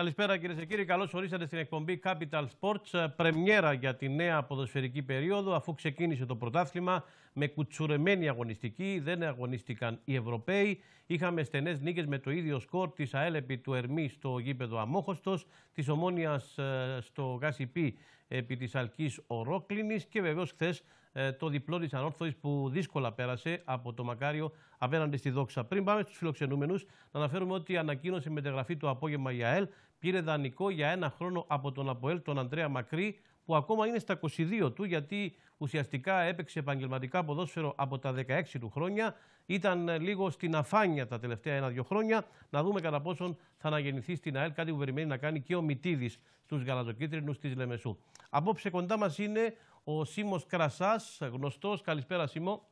Καλησπέρα κυρίες και κύριοι. Καλώς ορίσατε στην εκπομπή Capital Sports. Ε, πρεμιέρα για τη νέα ποδοσφαιρική περίοδο, αφού ξεκίνησε το πρωτάθλημα με κουτσουρεμένη αγωνιστική. Δεν αγωνίστηκαν οι Ευρωπαίοι. Είχαμε στενές νίκες με το ίδιο σκορ της ΑΕΛΕΠΗ του Ερμή στο γήπεδο Αμόχωστος, της Ομόνιας ε, στο Γασιπί επί της Αλκής Ορόκληνη και βεβαίως χθες ε, το διπλό της Ανόρθωσης που δύσκολα πέρασε από το Μακάριο απέναντι στη Δόξα. Πριν πάμε στους φιλοξενούμενους, να αναφέρουμε ότι ανακοίνωσε τη γραφή το απόγευμα η ΑΕΛ πήρε δανεικό για ένα χρόνο από τον Αποέλ τον Αντρέα Μακρύ που ακόμα είναι στα 22 του γιατί ουσιαστικά έπαιξε επαγγελματικά ποδόσφαιρο από τα 16 του χρόνια. Ήταν ε, λίγο στην αφάνεια τα τελευταία ένα-δύο χρόνια. Να δούμε κατά πόσον θα αναγεννηθεί στην ΑΕΛ κάτι που περιμένει να κάνει και ο Μητίδης στους γαλαζοκίτρινους της Λεμεσού. Απόψε κοντά μας είναι ο Σίμος Κρασάς, γνωστός. Καλησπέρα Σίμο.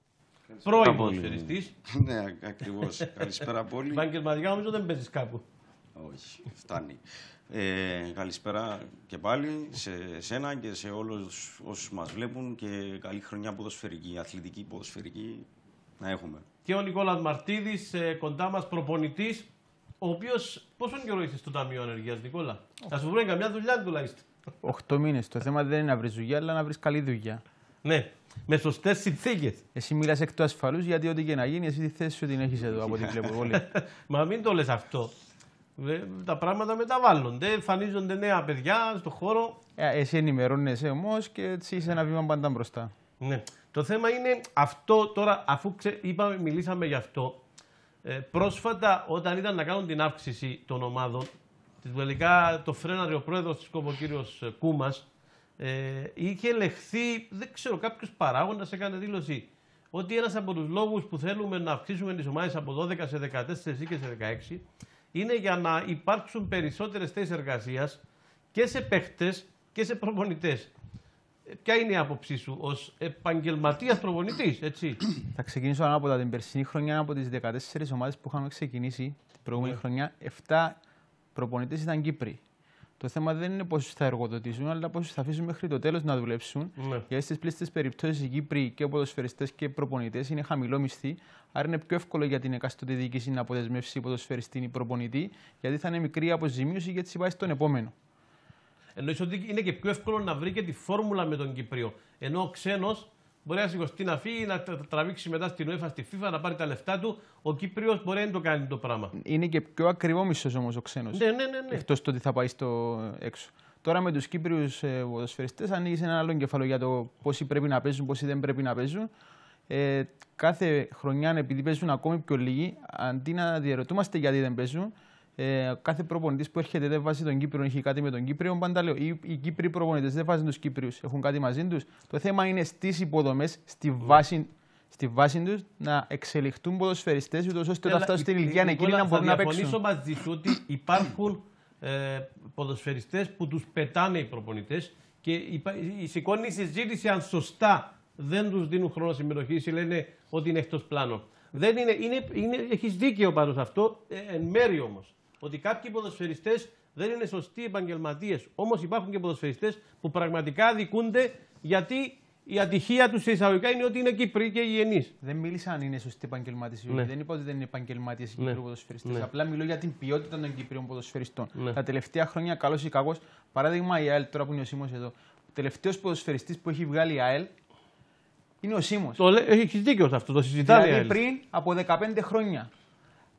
Πρώην Ναι, ακριβώς. Καλησπέρα πολύ. Επαγγελματικά νομίζω δεν παίζεις κάπου. Όχι, φτάνει. Ε, καλησπέρα και πάλι σε εσένα και σε όλους όσους μας βλέπουν και καλή χρονιά ποδοσφαιρική, αθλητική ποδοσφαιρική να έχουμε. Και ο Νικόλας Μαρτίδης, ε, κοντά μας προπονητής, ο οποίος Πόσο καιρό είσαι στο Ταμείο Ανεργίας, Νικόλα. Θα σου βρουν καμιά δουλειά τουλάχιστον. 8 μήνες. Το θέμα δεν είναι να βρεις δουλειά, αλλά να βρεις καλή δουλειά. Ναι, με σωστές συνθήκες. Εσύ μιλάς εκ του ασφαλούς γιατί ό,τι και να γίνει, εσύ τη θέση σου την έχεις εδώ από ό,τι βλέπω. Μα μην το λες αυτό τα πράγματα μεταβάλλονται, εμφανίζονται νέα παιδιά στον χώρο. Ε, εσύ ενημερώνεσαι όμως και έτσι είσαι ένα βήμα πάντα μπροστά. Ναι. Το θέμα είναι αυτό τώρα, αφού ξε... είπαμε, μιλήσαμε γι' αυτό. Ε, πρόσφατα, όταν ήταν να κάνουν την αύξηση των ομάδων, τελικά το φρέναρε ο πρόεδρος της ΚΟΠΟ, κύριος Κούμας, ε, είχε λεχθεί, δεν ξέρω, κάποιος παράγοντας έκανε δήλωση ότι ένας από τους λόγους που θέλουμε να αυξήσουμε τις ομάδες από 12 σε 14 ή και σε 16 είναι για να υπάρξουν περισσότερες θέσεις εργασίας και σε παίχτες και σε προπονητές. Ε, ποια είναι η άποψή σου ως επαγγελματίας προπονητής, έτσι. Θα ξεκινήσω από την περσινή χρονιά από τις 14 ομάδες που είχαμε ξεκινήσει την προηγούμενη ναι. χρονιά. 7 προπονητές ήταν Κύπροι. Το θέμα δεν είναι πόσου θα εργοδοτήσουν, αλλά πόσου θα αφήσουν μέχρι το τέλος να δουλέψουν. Ναι. Γιατί στις πλήστες περιπτώσεις οι Κύπροι και οι ποδοσφαιριστές και οι προπονητές είναι χαμηλό μισθή. Άρα είναι πιο εύκολο για την εκάστοτε διοίκηση να αποδεσμεύσει ποδοσφαιριστή ή προπονητή, γιατί θα είναι μικρή αποζημίωση για έτσι συμβάσει στον επόμενο. Εννοείς ότι είναι και πιο εύκολο να βρει και τη φόρμουλα με τον Κύπριο. Ενώ ο ξένος μπορεί να σηκωθεί να φύγει, να τραβήξει μετά στην UEFA, στη FIFA, να πάρει τα λεφτά του. Ο Κύπριος μπορεί να το κάνει το πράγμα. Είναι και πιο ακριβό μισός όμως ο ξένος. Ναι, ναι, ναι. ναι. Εκτός το ότι θα πάει στο έξω. Τώρα με τους Κύπριους ε, ποδοσφαιριστές ανοίγεις ένα άλλο κεφάλαιο για το πόσοι πρέπει να παίζουν, πόσοι δεν πρέπει να παίζουν. Ε, κάθε χρονιά, επειδή παίζουν ακόμη πιο λίγοι, αντί να διαρωτούμαστε γιατί δεν παίζουν, ε, κάθε προπονητής που έρχεται δεν βάζει τον Κύπριο, έχει κάτι με τον Κύπριο. Πάντα λέω: Οι, οι Κύπροι προπονητές δεν βάζουν τους Κύπριους, έχουν κάτι μαζί τους. Το θέμα είναι στις υποδομές, στη βάση στη βάση τους να εξελιχθούν ποδοσφαιριστές, ούτως ώστε όταν φτάσουν στην ηλικία εκείνη να μπορούν να παίξουν. Θα συμφωνήσω μαζί σου ότι υπάρχουν ε, ποδοσφαιριστές που τους πετάνε οι προπονητές και η, η, σηκώνει η συζήτηση αν σωστά δεν τους δίνουν χρόνο συμμετοχής ή λένε ότι είναι εκτός πλάνο. Δεν είναι, είναι, είναι, δίκαιο πάνω σε αυτό, ε, εν μέρη όμως ότι κάποιοι ποδοσφαιριστές δεν είναι σωστοί επαγγελματίες. Όμως υπάρχουν και ποδοσφαιριστές που πραγματικά δικούνται γιατί η ατυχία τους σε εισαγωγικά είναι ότι είναι Κύπροι και γενεί. Δεν μίλησα αν είναι σωστοί επαγγελματίες. Ναι. Δεν είπα ότι δεν είναι επαγγελματίες οι ναι. Κύπροι ποδοσφαιριστές. Ναι. Απλά μιλώ για την ποιότητα των Κύπριων ποδοσφαιριστών. Τα τελευταία χρόνια, καλό ή κακό, παράδειγμα η ΑΕΛ, τώρα που είναι ο Σίμος εδώ. Ο τελευταίος ποδοσφαιριστής που έχει βγάλει η ΑΕΛ είναι ο Σίμω. Έχεις δίκιο αυτό, το συζητάμε. Δηλαδή, πριν από 15 χρόνια.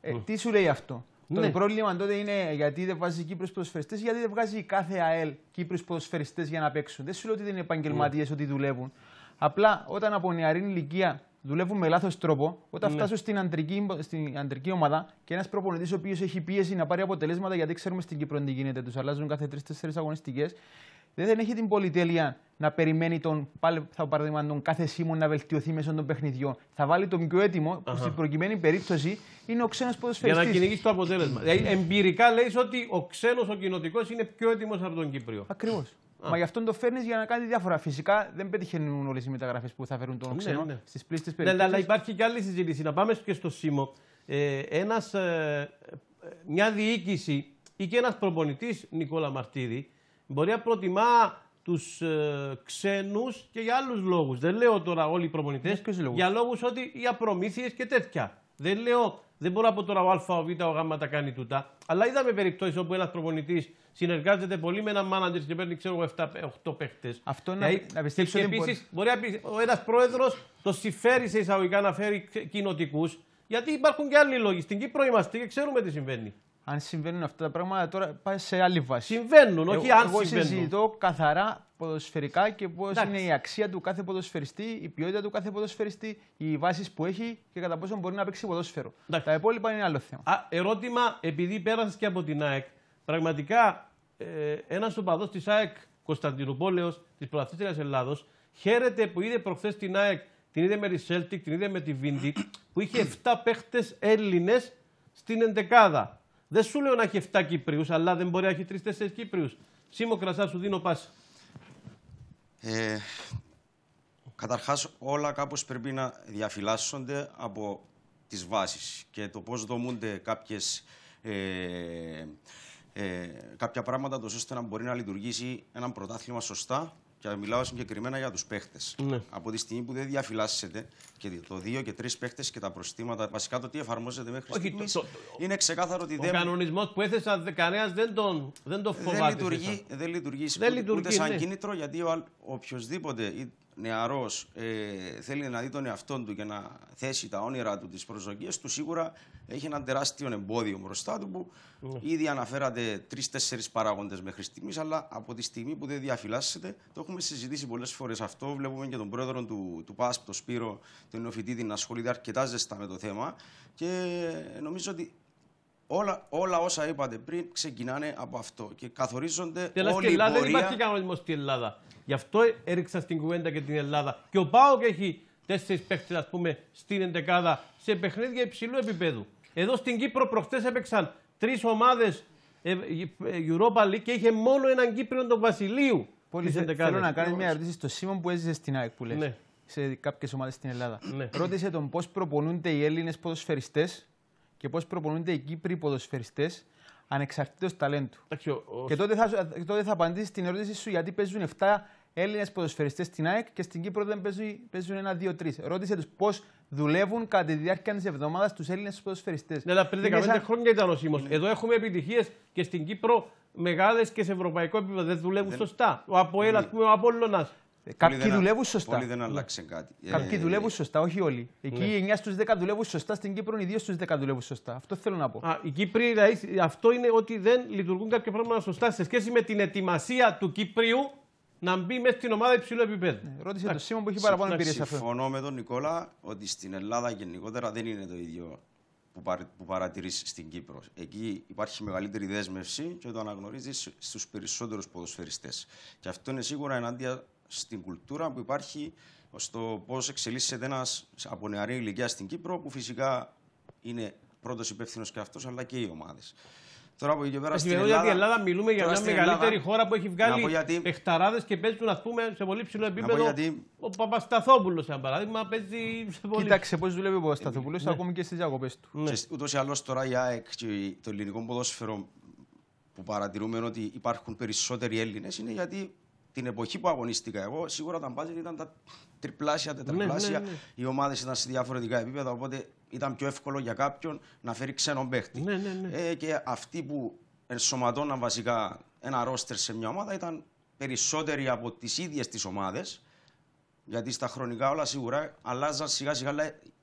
Ε, mm. Τι σου λέει αυτό. Ναι. Το πρόβλημα τότε είναι γιατί δεν βάζει Κύπρου ποδοσφαιριστές, γιατί δεν βγάζει κάθε ΑΕΛ Κύπρους ποδοσφαιριστές για να παίξουν. Δεν σου λέω ότι δεν είναι επαγγελματίες, ναι. ότι δουλεύουν. Απλά όταν από νεαρή ηλικία δουλεύουν με λάθος τρόπο, όταν ναι. φτάσουν στην αντρική, στην αντρική ομάδα και ένας προπονητής ο οποίος έχει πίεση να πάρει αποτελέσματα, γιατί ξέρουμε στην Κύπρο τι γίνεται, τους αλλάζουν κάθε τρει-τέσσερι αγωνιστικές, δεν έχει την πολυτέλεια να περιμένει τον, πάλι θα παραδείγμα, τον κάθε σήμον να βελτιωθεί μέσω των παιχνιδιών. Θα βάλει τον πιο έτοιμο, που στην προκειμένη περίπτωση είναι ο ξένος ποδοσφαιριστής. Για να κυνηγήσει το αποτέλεσμα. Δηλαδή, εμπειρικά λέει ότι ο ξένος, ο κοινοτικός είναι πιο έτοιμος από τον Κύπριο. Ακριβώς. Μα γι' αυτόν το φέρνεις για να κάνει διάφορα. Φυσικά δεν πετυχαίνουν όλες οι μεταγραφές που θα φέρουν τον ναι, ξένο ναι. στις πλήστες περιπτώσει. Ναι, αλλά υπάρχει και άλλη συζήτηση. Να πάμε και στο Σίμω. Ε, ένας, ε, ε μια διοίκηση ή και ένας προπονητής, Νικόλα Μαρτίδη, Μπορεί να προτιμά τους ε, ξένους και για άλλους λόγους. Δεν λέω τώρα όλοι οι προπονητές. Για λόγου ότι για προμήθειε και τέτοια. Δεν λέω, δεν μπορώ από τώρα ο Α, ο Β, ο Γ τα κάνει τούτα. Αλλά είδαμε περιπτώσεις όπου ένας προπονητής συνεργάζεται πολύ με έναν μάνατζερ και παίρνει, ξέρω εγώ, 8 παίχτες. Αυτό να, δηλαδή, πιστέψω ότι. Επίσης, μπορεί ο ένας πρόεδρος το συμφέρει σε εισαγωγικά να φέρει κοινοτικούς. Γιατί υπάρχουν και άλλοι λόγοι. Στην Κύπρο είμαστε και ξέρουμε τι συμβαίνει αν συμβαίνουν αυτά τα πράγματα, τώρα πάει σε άλλη βάση. Συμβαίνουν, όχι αν συμβαίνουν. Εγώ συζητώ καθαρά ποδοσφαιρικά και πώς είναι η αξία του κάθε ποδοσφαιριστή, η ποιότητα του κάθε ποδοσφαιριστή, οι βάσεις που έχει και κατά πόσο μπορεί να παίξει ποδόσφαιρο. Τα υπόλοιπα είναι άλλο θέμα. ερώτημα, επειδή πέρασες και από την ΑΕΚ, πραγματικά ε, ένας οπαδός της ΑΕΚ Κωνσταντινούπολεω της Πρωταθλήτριας Ελλάδος χαίρεται που είδε προχθές την ΑΕΚ, την είδε με τη Celtic, την είδε με τη Βίντι, που είχε 7 παίχτες Έλληνες στην Εντεκάδα. Δεν σου λέω να έχει 7 Κύπριους, αλλά δεν μπορεί να έχει 3-4 Κύπριους. Σίμω κρασά, σου δίνω πα. Ε, Καταρχάς, όλα κάπως πρέπει να διαφυλάσσονται από τις βάσεις και το πώς δομούνται Ε, ε, κάποια πράγματα, ώστε να μπορεί να λειτουργήσει ένα πρωτάθλημα σωστά και μιλάω συγκεκριμένα για τους παίχτες. Ναι. Από τη στιγμή που δεν διαφυλάσσεται και το δύο και τρεις παίχτες και τα προστήματα, βασικά το τι εφαρμόζεται μέχρι στιγμή. Είναι ξεκάθαρο ότι ο δεν. Ο κανονισμός που έθεσα κανένα δεν τον δεν το φοβάται. Δεν λειτουργεί, δεν λειτουργεί, δεν ούτε, σαν ναι. κίνητρο γιατί ο, οποιοδήποτε νεαρός ε, θέλει να δει τον εαυτό του και να θέσει τα όνειρα του, τις προσδοκίες του, σίγουρα έχει ένα τεράστιο εμπόδιο μπροστά του που ναι. ήδη αναφέρατε τρει-τέσσερι παράγοντες μέχρι στιγμής. Αλλά από τη στιγμή που δεν διαφυλάσσεται, το έχουμε συζητήσει πολλές φορές αυτό. Βλέπουμε και τον πρόεδρο του, του ΠΑΣΠ, τον Σπύρο, τον Νεοφυτήτη, να ασχολείται αρκετά ζεστά με το θέμα. Και νομίζω ότι Όλα, όλα όσα είπατε πριν ξεκινάνε από αυτό και καθορίζονται όλη Ελλάδα, πορεία. Δεν υπάρχει κανονισμός στην Ελλάδα. Γι' αυτό έριξα στην κουβέντα και την Ελλάδα. Και ο και έχει τέσσερις παίχτε, ας πούμε, στην Εντεκάδα σε παιχνίδια υψηλού επίπεδου. Εδώ στην Κύπρο προχτές έπαιξαν τρεις ομάδες ε, ε, Europa League και είχε μόνο έναν Κύπριο τον Βασιλείου. Πολύ θέλω να κάνει μια ερώτηση στο Σίμον που έζησε στην ΑΕΚ που λες, ναι. σε κάποιες ομάδες στην Ελλάδα. Ναι. Ρώτησε τον πώς προπονούνται οι Έλληνες ποδοσφαιριστές και πώς προπονούνται οι Κύπροι ποδοσφαιριστές ανεξαρτήτως ταλέντου. Και τότε θα, τότε θα απαντήσεις την ερώτησή σου γιατί παίζουν 7 Έλληνες ποδοσφαιριστές στην ΑΕΚ και στην Κύπρο δεν παιζουν παίζουν ένα-δύο-τρει. Ρώτησε τους πώς δουλεύουν κατά τη διάρκεια της εβδομάδας τους Έλληνες ποδοσφαιριστές. Ναι, αλλά πριν 15 σαν... χρόνια ήταν ο Σίμω. Ναι. Εδώ έχουμε επιτυχίες και στην Κύπρο μεγάλες και σε ευρωπαϊκό επίπεδο. Δεν δουλεύουν δεν... σωστά. Ο Αποέλ, ας πούμε, ο Απόλυνα. Ε, κάποιοι δουλεύουν σωστά. Όλοι δεν αλλάξαν κάτι. Ε, κάποιοι ε, δουλεύουν ε, σωστά, όχι όλοι. Ναι. Εκεί ναι. 9 στου 10 δουλεύουν σωστά, στην Κύπρο οι 2 στου 10 δουλεύουν σωστά. Αυτό θέλω να πω. Α, οι Κύπροι, δηλαδή, αυτό είναι ότι δεν λειτουργούν κάποια πράγματα σωστά σε σχέση με την ετοιμασία του Κύπριου να μπει μέσα στην ομάδα υψηλού επίπεδου. Ναι, ρώτησε τον Σίμον που έχει παραπάνω εμπειρία σε αυτό. Συμφωνώ με τον Νικόλα ότι στην Ελλάδα γενικότερα δεν είναι το ίδιο που, παρα, παρατηρείς στην Κύπρο. Εκεί υπάρχει μεγαλύτερη δέσμευση και το αναγνωρίζεις στους περισσότερους ποδοσφαιριστές. Και αυτό είναι σίγουρα ενάντια στην κουλτούρα που υπάρχει στο πώς εξελίσσεται ένας από νεαρή ηλικία στην Κύπρο, που φυσικά είναι πρώτος υπεύθυνος και αυτός, αλλά και οι ομάδες. Τώρα από εκεί πέρα στην Ελλάδα, η Ελλάδα μιλούμε για μια μεγαλύτερη χώρα που έχει βγάλει γιατί... και παίζουν σε πολύ ψηλό επίπεδο. Ο Παπασταθόπουλος, σαν παράδειγμα, παίζει σε πολύ. Κοίταξε πώς δουλεύει ο Παπασταθόπουλος ε, ναι. ακόμη και στις διακοπές του. Ναι. Ούτως ή άλλως τώρα η ΑΕΚ και το ελληνικό ποδόσφαιρο που παρατηρούμε ότι υπάρχουν περισσότεροι Έλληνες είναι γιατί την εποχή που αγωνίστηκα εγώ, σίγουρα τα μπάτζετ ήταν τα τριπλάσια, ναι, ναι, τετραπλάσια. Ναι, Οι ομάδες ήταν σε διαφορετικά επίπεδα. Οπότε ήταν πιο εύκολο για κάποιον να φέρει ξένο παίχτη. Ναι, ναι, ναι. Ε, και αυτοί που ενσωματώναν βασικά ένα ρόστερ σε μια ομάδα ήταν περισσότεροι από τις ίδιες τις ομάδες. Γιατί στα χρονικά όλα σίγουρα αλλάζαν σιγά σιγά.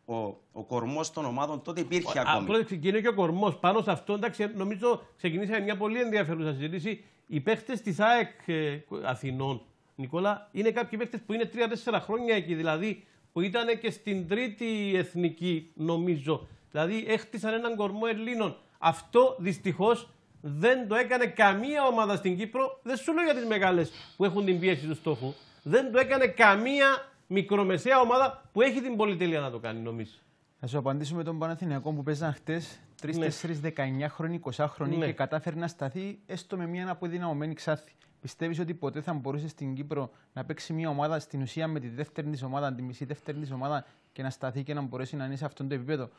ο, ο κορμός των ομάδων τότε υπήρχε ακόμη. Απλώς ξεκίνησε και ο κορμός. Πάνω σε αυτό, εντάξει, νομίζω ξεκινήσαμε μια πολύ ενδιαφέρουσα συζήτηση. Οι παίχτες της ΑΕΚ ε, Αθηνών, Νικόλα, είναι κάποιοι παίχτες που είναι 3-4 χρόνια εκεί. Δηλαδή που ήταν και στην τρίτη εθνική, νομίζω. Δηλαδή έχτισαν έναν κορμό Ελλήνων. Αυτό δυστυχώς δεν το έκανε καμία ομάδα στην Κύπρο. Δεν σου λέω για τις μεγάλες που έχουν την πίεση του στόχου. Δεν το έκανε καμία μικρομεσαία ομάδα που έχει την πολυτέλεια να το κάνει, νομίζω. Θα σου απαντήσουμε τον Παναθηναϊκό που παίζαν χτες 3-4-19 ναι. χρόνια, 20 χρόνια ναι. και κατάφερε να σταθεί έστω με μια αποδυναμωμένη ξάθη. Πιστεύεις ότι ποτέ θα μπορούσε στην Κύπρο να παίξει μια ομάδα στην ουσία με τη δεύτερη της ομάδα, τη μισή δεύτερη της ομάδα και να σταθεί και να μπορέσει να είναι σε αυτό το επίπεδο.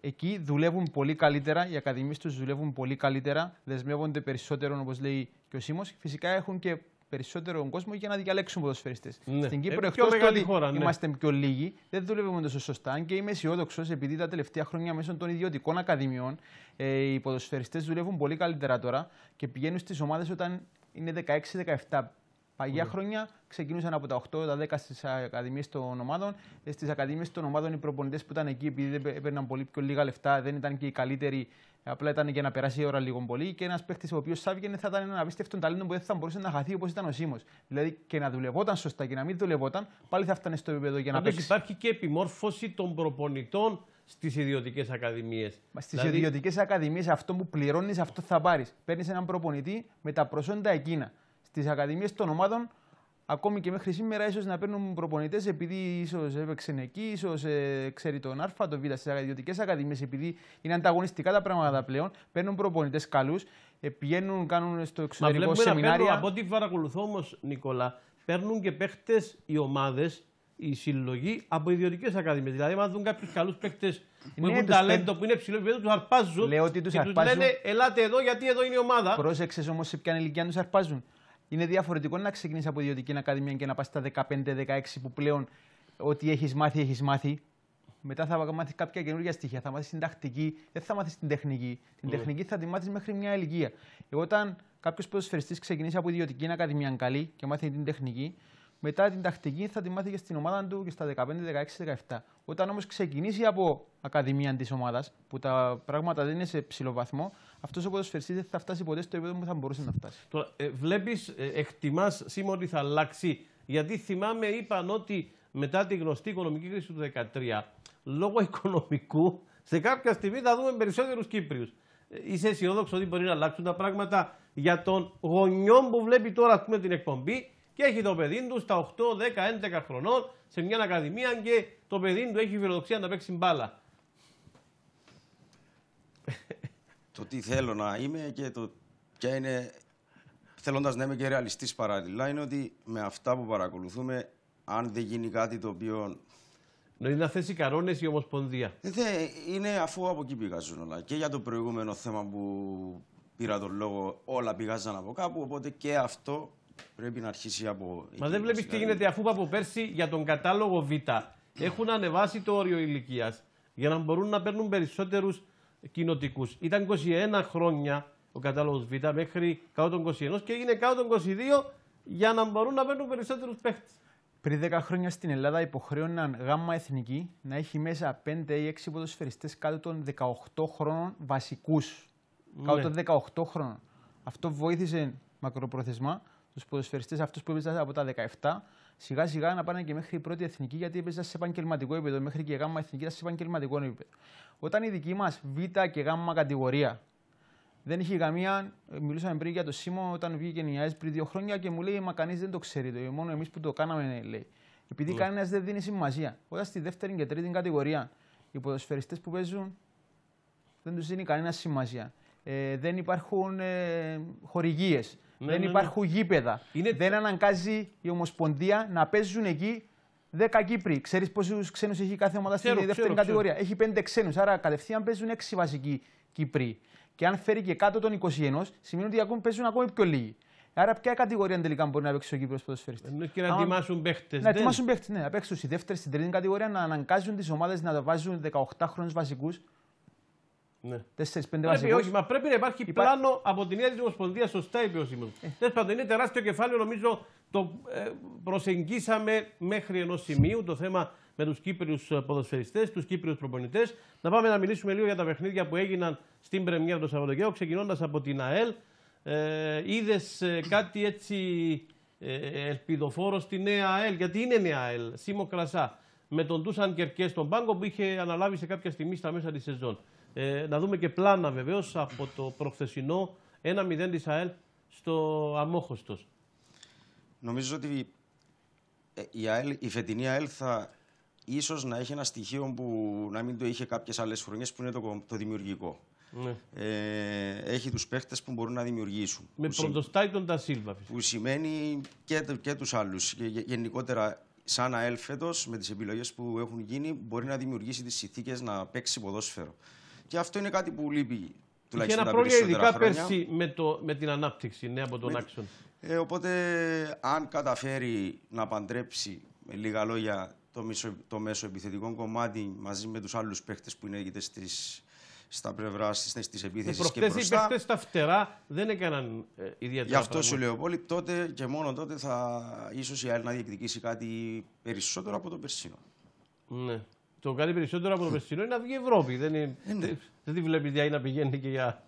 Εκεί δουλεύουν πολύ καλύτερα, οι ακαδημίες τους δουλεύουν πολύ καλύτερα, δεσμεύονται περισσότερο όπως λέει και ο Σίμω. Φυσικά έχουν και περισσότερο κόσμο για να διαλέξουν ποδοσφαιριστές. Ναι. Στην Κύπρο, ε, εκτός του ότι ναι. είμαστε πιο λίγοι, δεν δουλεύουμε τόσο σωστά. Και είμαι αισιόδοξος, επειδή τα τελευταία χρόνια μέσω των ιδιωτικών ακαδημιών ε, οι ποδοσφαιριστές δουλεύουν πολύ καλύτερα τώρα και πηγαίνουν στις ομάδες όταν είναι 16-17. Παγιά χρόνια ξεκινούσαν από τα 8, τα 10 στις ακαδημίες των ομάδων. Ε, στις ακαδημίες των ομάδων οι προπονητές που ήταν εκεί, επειδή δεν έπαιρναν πολύ πιο λίγα λεφτά, δεν ήταν και οι καλύτεροι, απλά ήταν για να περάσει η ώρα λίγο πολύ. Και ένας παίχτη ο οποίος σάβγαινε θα ήταν ένα απίστευτο ταλέντο που δεν θα μπορούσε να χαθεί όπως ήταν ο Σίμω. Δηλαδή και να δουλευόταν σωστά και να μην δουλευόταν, πάλι θα φτάνε στο επίπεδο για να Άντως, Υπάρχει και επιμόρφωση των προπονητών στις ιδιωτικές ακαδημίες. Στις δηλαδή... ιδιωτικές ακαδημίες αυτό που πληρώνεις, αυτό θα πάρεις. Παίρνεις έναν προπονητή με τα προσόντα εκείνα. Στις ακαδημίες των ομάδων, ακόμη και μέχρι σήμερα, ίσως να παίρνουν προπονητές επειδή ίσως έπαιξαν εκεί, ίσως ε, ξέρει τον Α, τον Β. Στις ιδιωτικές ακαδημίες, επειδή είναι ανταγωνιστικά τα πράγματα πλέον, παίρνουν προπονητές καλούς, ε, πηγαίνουν, κάνουν στο εξωτερικό από ό,τι παρακολουθώ όμως, Νικόλα, παίρνουν και παίχτες οι ομάδες η συλλογή από ιδιωτικές ακαδημίες. Δηλαδή, αν δουν κάποιους καλούς παίκτες που ναι, έχουν ταλέντο, που είναι ψηλό επίπεδο, τους αρπάζουν. Λέω ότι τους αρπάζουν. λένε, ελάτε εδώ, γιατί εδώ είναι η ομάδα. Πρόσεξες όμως σε ποια ηλικία τους αρπάζουν. Είναι διαφορετικό να ξεκινήσεις από ιδιωτική ακαδημία και να πας στα 15-16 που πλέον ό,τι έχεις μάθει, έχεις μάθει. Μετά θα μάθεις κάποια καινούργια στοιχεία. Θα μάθεις την τακτική, δεν θα μάθεις την τεχνική. Την ναι. τεχνική θα τη μάθεις μέχρι μια ηλικία. όταν κάποιος ποδοσφαιριστής ξεκινήσει από ιδιωτική ακαδημία καλή και μάθει την τεχνική, μετά την τακτική θα τη μάθει και στην ομάδα του και στα 15, 16, 17. Όταν όμως ξεκινήσει από ακαδημία της ομάδας, που τα πράγματα δεν είναι σε ψηλό βαθμό, αυτός ο ποδοσφαιριστής δεν θα φτάσει ποτέ στο επίπεδο που θα μπορούσε να φτάσει. Τώρα, ε, βλέπεις, ε, εκτιμάς σήμερα ότι θα αλλάξει. Γιατί θυμάμαι, είπαν ότι μετά τη γνωστή οικονομική κρίση του 2013, λόγω οικονομικού, σε κάποια στιγμή θα δούμε περισσότερους Κύπριους. Ε, είσαι αισιόδοξος ότι μπορεί να αλλάξουν τα πράγματα για τον γονιό που βλέπει τώρα την εκπομπή και έχει το παιδί του στα 8, 10, 11 χρονών σε μια ακαδημία και το παιδί του έχει φιλοδοξία να παίξει μπάλα. το τι θέλω να είμαι και το ποια είναι, θέλοντας να είμαι και ρεαλιστής παράλληλα, είναι ότι με αυτά που παρακολουθούμε, αν δεν γίνει κάτι το οποίο. Νομίζεις να θέσει κανόνες η Ομοσπονδία. Ε, δε, είναι αφού από εκεί πήγαζουν όλα. Και για το προηγούμενο θέμα που πήρα τον λόγο, όλα πήγαζαν από κάπου. Οπότε και αυτό Πρέπει να αρχίσει από. Μα δεν βλέπεις τι γίνεται αφού από πέρσι για τον κατάλογο Β έχουν ανεβάσει το όριο ηλικίας για να μπορούν να παίρνουν περισσότερους κοινοτικούς. Ήταν 21 χρόνια ο κατάλογος Β μέχρι κάτω των 21 και έγινε κάτω των 22 για να μπορούν να παίρνουν περισσότερους παίχτες. Πριν 10 χρόνια στην Ελλάδα υποχρέωναν γάμμα εθνική να έχει μέσα 5 ή 6 ποδοσφαιριστές κάτω των 18 χρόνων βασικούς. Ναι. Κάτω των 18 χρόνων. Αυτό βοήθησε μακροπρόθεσμα τους ποδοσφαιριστές αυτούς που έπαιζαν από τα 17, σιγά σιγά να πάνε και μέχρι η πρώτη εθνική, γιατί έπαιζαν σε επαγγελματικό επίπεδο. Μέχρι και γάμα εθνική ήταν σε επαγγελματικό επίπεδο. Όταν η δική μας β' και Γ κατηγορία δεν είχε καμία. Μιλούσαμε πριν για το Σίμω όταν βγήκε η ΑΕΣ πριν δύο χρόνια και μου λέει: Μα κανείς δεν το ξέρει. Το, μόνο εμείς που το κάναμε, λέει. Επειδή mm. Ναι. κανένας δεν δίνει σημασία. Όταν στη δεύτερη και τρίτη κατηγορία οι ποδοσφαιριστές που παίζουν δεν τους δίνει κανένα σημασία. Ε, δεν υπάρχουν ε, χορηγίες. Ναι, δεν ναι, ναι, υπάρχουν γήπεδα. Είναι... Δεν αναγκάζει η Ομοσπονδία να παίζουν εκεί 10 Κύπροι. Ξέρεις πόσους ξένους έχει κάθε ομάδα στην δεύτερη ξέρω, κατηγορία. Ξέρω. Έχει 5 ξένους. Άρα κατευθείαν παίζουν 6 βασικοί Κύπροι. Και αν φέρει και κάτω των 21, σημαίνει ότι ακόμη παίζουν ακόμη πιο λίγοι. Άρα, ποια κατηγορία τελικά μπορεί να παίξει ο Κύπρος ποδοσφαιριστής. Ναι, και να ετοιμάσουν παίχτες. Να ετοιμάσουν παίχτες, ναι. Να παίξουν στη δεύτερη, στην τρίτη κατηγορία, να αναγκάζουν τις ομάδες να βάζουν 18 χρόνου βασικούς ναι. Τέσσερις πέντε βασικούς. Όχι, μα πρέπει να υπάρχει Υπά... πλάνο από την ίδια τη Ομοσπονδία. Σωστά είπε ο Σίμον. Ε. Τέλος είναι τεράστιο κεφάλαιο. Νομίζω το ε, προσεγγίσαμε μέχρι ενός σημείου το θέμα με τους Κύπριους ποδοσφαιριστές, τους Κύπριους προπονητές. Να πάμε να μιλήσουμε λίγο για τα παιχνίδια που έγιναν στην Πρεμιέρα του Σαββατοκύριακο, ξεκινώντας από την ΑΕΛ. Ε, Είδες ε, κάτι έτσι ε, ελπιδοφόρο στη νέα ΑΕΛ, γιατί είναι νέα ΑΕΛ, Σίμω Κρασά, με τον Τούσαν Κερκές στον πάγκο που είχε αναλάβει σε κάποια στιγμή στα μέσα της σεζόν. Ε, να δούμε και πλάνα βεβαίως από το προχθεσινό 1-0 της ΑΕΛ στο Αμόχωστος. Νομίζω ότι ε, η, ΑΕΛ, η φετινή ΑΕΛ θα ίσως να έχει ένα στοιχείο που να μην το είχε κάποιες άλλες χρονιές που είναι το, το δημιουργικό. Ναι. Ε, έχει τους παίχτες που μπορούν να δημιουργήσουν. Με πρωτοστάει τον Τασίλβα. Που σημαίνει και, και τους άλλους. Γενικότερα, σαν ΑΕΛ φέτος, με τις επιλογές που έχουν γίνει, μπορεί να δημιουργήσει τις συνθήκες να παίξει ποδόσφαιρο. Και αυτό είναι κάτι που λείπει τουλάχιστον Είχε ένα πρόβλημα ειδικά πέρσι με, το, με την ανάπτυξη ναι, από τον με, άξον. Ε, οπότε, αν καταφέρει να παντρέψει με λίγα λόγια το, μισο, το μέσο επιθετικό κομμάτι μαζί με τους άλλους παίχτες που είναι ηγητέ στα πλευρά τη επίθεση και μπροστά. Οι παίχτες στα φτερά δεν έκαναν ε, ιδιαίτερα. Γι' αυτό σου λέω πολύ. Τότε και μόνο τότε θα ίσως η άλλη να διεκδικήσει κάτι περισσότερο από το περσίνο. Ναι το κάνει περισσότερο από το περσινό είναι να βγει η Ευρώπη. Δεν, είναι, ε, ναι. δεν τη βλέπει να πηγαίνει και για.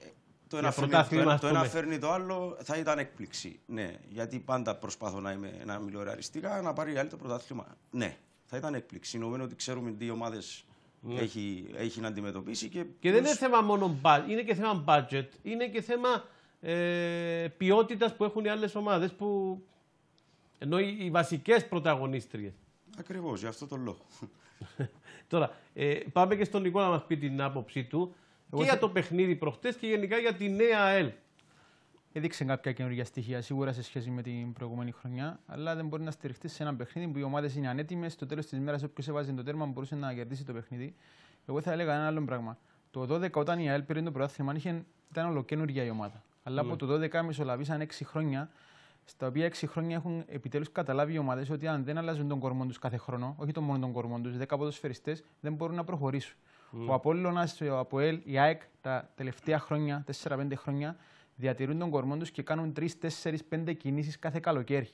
Ε, το ένα, φέρνει, το, ένα, το φέρνει το άλλο, θα ήταν έκπληξη. Ναι, γιατί πάντα προσπαθώ να, είμαι, να μιλώ ρεαλιστικά, να πάρει η άλλη το πρωτάθλημα. Ναι, θα ήταν έκπληξη. Νομίζω ότι ξέρουμε τι ομάδες ναι. έχει, έχει να αντιμετωπίσει. Και, και δεν είναι θέμα μόνο budget, είναι και θέμα budget. Είναι και θέμα ε, ποιότητας που έχουν οι άλλες ομάδες. Που... Ενώ οι, οι βασικές πρωταγωνίστριες. Ακριβώς, για αυτό το λόγο. Τώρα, ε, πάμε και στον Νικόλα να μας πει την άποψή του και για το παιχνίδι προχτές και γενικά για τη νέα ΑΕΛ. Έδειξε κάποια καινούργια στοιχεία σίγουρα σε σχέση με την προηγούμενη χρονιά, αλλά δεν μπορεί να στηριχτείς σε ένα παιχνίδι που οι ομάδες είναι ανέτοιμες. Στο τέλος της μέρας, όποιος έβαζε το τέρμα μπορούσε να κερδίσει το παιχνίδι. Εγώ θα έλεγα ένα άλλο πράγμα. Το 12, όταν η ΑΕΛ πήρε το πρωτάθλημα, ήταν ολοκένουργια η ομάδα. Αλλά ναι. από το 12 μεσολαβήσαν 6 χρόνια στα οποία 6 χρόνια έχουν επιτέλους καταλάβει οι ομάδες ότι αν δεν αλλάζουν τον κορμό τους κάθε χρόνο, όχι το μόνο τον κορμό τους, 10 ποδοσφαιριστές δεν μπορούν να προχωρήσουν. Mm. Ο Απόλλωνας, ο Αποέλ, η ΑΕΚ τα τελευταία χρόνια, 4-5 χρόνια, διατηρούν τον κορμό τους και κάνουν 3-4-5 κινήσεις κάθε καλοκαίρι.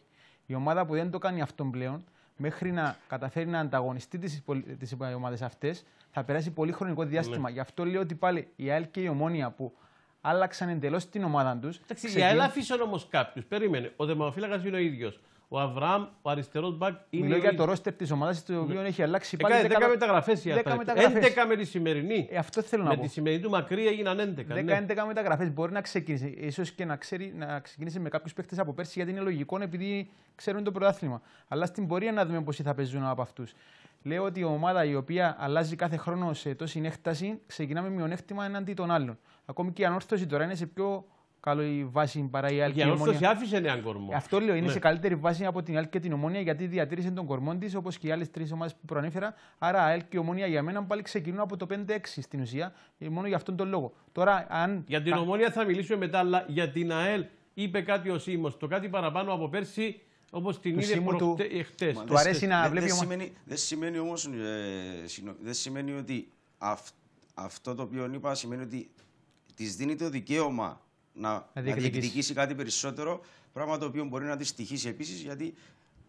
Η ομάδα που δεν το κάνει αυτόν πλέον, μέχρι να καταφέρει να ανταγωνιστεί τις ομάδες αυτές, θα περάσει πολύ χρονικό διάστημα. Mm. Γι' αυτό λέω ότι πάλι η ΑΕΛ και η Ομόνια που άλλαξαν εντελώς την ομάδα τους. για να αφήσω όμω κάποιου. Περίμενε. Ο δεμοφύλακα είναι ο ίδιος. Ο Αβραμ, ο αριστερός μπακ είναι. Μιλώ για το ρόστερ της ομάδας το οποίο ναι. έχει αλλάξει ε, πάλι. Έκανε 10 μεταγραφέ η 11 με τη σημερινή. Ε, αυτό θέλω να με πω. Με τη σημερινή του μακρύ έγιναν 11. 10-11 ναι. μεταγραφές. Μπορεί να ξεκινήσει. ίσως και να, ξέρει, να ξεκινήσει με κάποιους παίχτες από πέρσι γιατί είναι λογικό ναι, επειδή ξέρουν το πρωτάθλημα. Αλλά στην πορεία να δούμε πώς θα παίζουν από αυτούς. Λέω ότι η ομάδα η οποία αλλάζει κάθε χρόνο σε τόση έκταση ξεκινά με μειονέκτημα εναντί των άλλων. Ακόμη και η ανόρθωση τώρα είναι σε πιο καλή βάση παρά η άλλη. Η ανόρθωση άφησε έναν κορμό. Αυτό λέω. Είναι ναι. σε καλύτερη βάση από την άλλη και την Ομόνια γιατί διατήρησε τον κορμό της όπως και οι άλλες τρεις ομάδες που προανέφερα. Άρα ΑΕΛ και η Ομόνια για μένα πάλι ξεκινούν από το 5-6 στην ουσία. Ε, μόνο για αυτόν τον λόγο. Τώρα, αν... Για την Ομόνια θα μιλήσουμε μετά, αλλά για την ΑΕΛ είπε κάτι ο Σίμω. Το κάτι παραπάνω από πέρσι Όπως την είδε προχτέ, του... Δεν σημαίνει όμως. Ε, δεν σημαίνει ότι αυτό το οποίο είπα σημαίνει ότι της δίνει το δικαίωμα να, να διεκδικήσει κάτι περισσότερο. Πράγμα το οποίο μπορεί να τη στοιχήσει επίσης, γιατί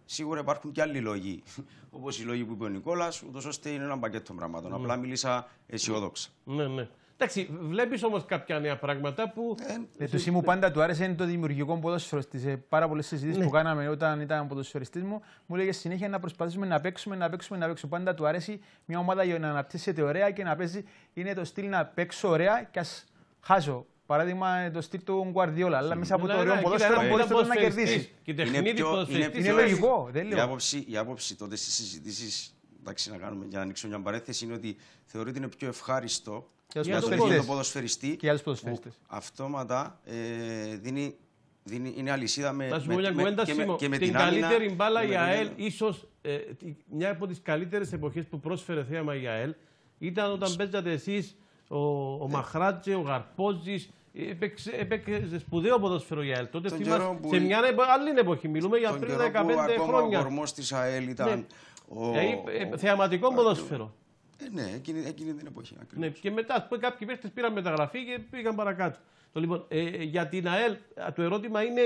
σίγουρα υπάρχουν και άλλοι λόγοι. Όπως οι λόγοι που είπε ο Νικόλας, ούτως ώστε είναι ένα πακέτο πραγμάτων. Mm. Ναι. Απλά μίλησα αισιόδοξα. Ναι, ναι. Εντάξει, βλέπεις όμως κάποια νέα πράγματα που. Ε, ε, ε το μου ε, πάντα του άρεσε είναι το δημιουργικό ποδόσφαιρο. Σε πάρα πολλές συζητήσεις ναι. που κάναμε όταν ήταν ποδοσφαιριστής μου, μου λέγε συνέχεια να προσπαθήσουμε να παίξουμε, να παίξουμε, να παίξουμε. Πάντα του αρέσει μια ομάδα για να αναπτύσσεται ωραία και να παίζει. Είναι το στυλ να παίξω ωραία και ας Χάζω. Παράδειγμα, ε, το στυλ του Γκουαρδιόλα. Αλλά μέσα από ναι, το ωραίο ποδόσφαιρο μπορεί να κερδίσει. Είναι λογικό. Η άποψη τότε στις συζητήσεις εντάξει, να κάνουμε για να ανοίξω μια παρένθεση, είναι ότι θεωρείται ότι είναι πιο ευχάριστο για τον το ποδοσφαιριστή και άλλου ποδοσφαιριστέ. αυτόματα ε, δίνει, είναι αλυσίδα με, με, με, με και, και με την, καλύτερη μπάλα για ΑΕΛ, ίσως ε, μια από τις καλύτερες εποχές που πρόσφερε θέαμα για ΑΕΛ, ήταν όταν παίζατε εσείς ο, ο ε. Μαχράτζε, ο Γαρπόζη. Έπαιξε, σπουδαίο ποδοσφαίρο για ΑΕΛ. Τότε θυμάσαι σε μια άλλη εποχή. Μιλούμε για πριν 15 χρόνια. Ο κορμός της ΑΕΛ ήταν. Ναι. Ο, Δηλαδή, θεαματικό ο, ποδόσφαιρο. Ε, ναι, εκείνη, εκείνη την εποχή. Ακριβώς. Ναι, και μετά κάποιοι παίχτε πήραν μεταγραφή και πήγαν παρακάτω. Το, λοιπόν, ε, για την ΑΕΛ, το ερώτημα είναι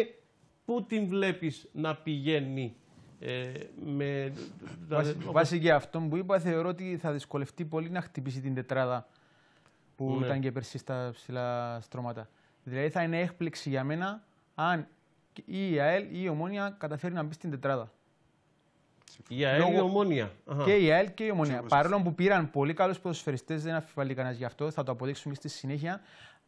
πού την βλέπεις να πηγαίνει. Ε, με... Βάσει, όπως... βάσει και αυτό που είπα, θεωρώ ότι θα δυσκολευτεί πολύ να χτυπήσει την τετράδα που ναι. ήταν και πέρσι στα ψηλά στρώματα. Δηλαδή θα είναι έκπληξη για μένα αν ή η ΑΕΛ ή η Ομόνια καταφέρει να μπει στην τετράδα. Η ΑΕΛ Λόγω... η Ομόνια. Και η ΑΕΛ και η Ομόνια. Παρόλο που πήραν πολύ καλούς ποδοσφαιριστές, δεν αφιβάλλει κανένας γι' αυτό, θα το αποδείξουμε στη συνέχεια.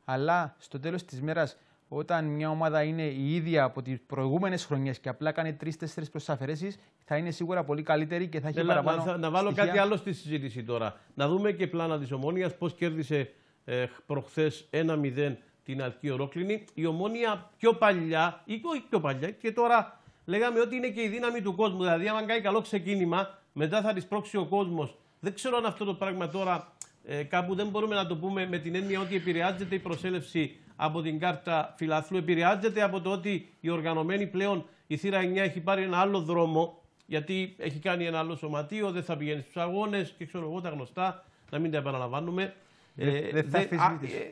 Αλλά στο τέλος της μέρας, όταν μια ομάδα είναι η ίδια από τις προηγούμενες χρονιές και απλά κάνει τρει-τέσσερι προσαφαιρέσει, θα είναι σίγουρα πολύ καλύτερη και θα έχει Λέλα, παραπάνω. Να, να βάλω στοιχεία. κάτι άλλο στη συζήτηση τώρα. Να δούμε και πλάνα της Ομόνιας, πώς κέρδισε ε, προχθές 1-0 την αρχή Ορόκληνη. Η Ομόνια πιο παλιά, ή πιο παλιά και τώρα λέγαμε ότι είναι και η δύναμη του κόσμου. Δηλαδή αν κάνει καλό ξεκίνημα μετά θα της πρόξει ο κόσμος. Δεν ξέρω αν αυτό το πράγμα τώρα ε, κάπου δεν μπορούμε να το πούμε με την έννοια ότι επηρεάζεται η προσέλευση από την κάρτα φιλαθλού, επηρεάζεται από το ότι η οργανωμένη πλέον η θύρα 9 έχει πάρει ένα άλλο δρόμο, γιατί έχει κάνει ένα άλλο σωματείο, δεν θα πηγαίνει στους αγώνες και ξέρω εγώ τα γνωστά, να μην τα επαναλαμβάνουμε. Ε, δεν θα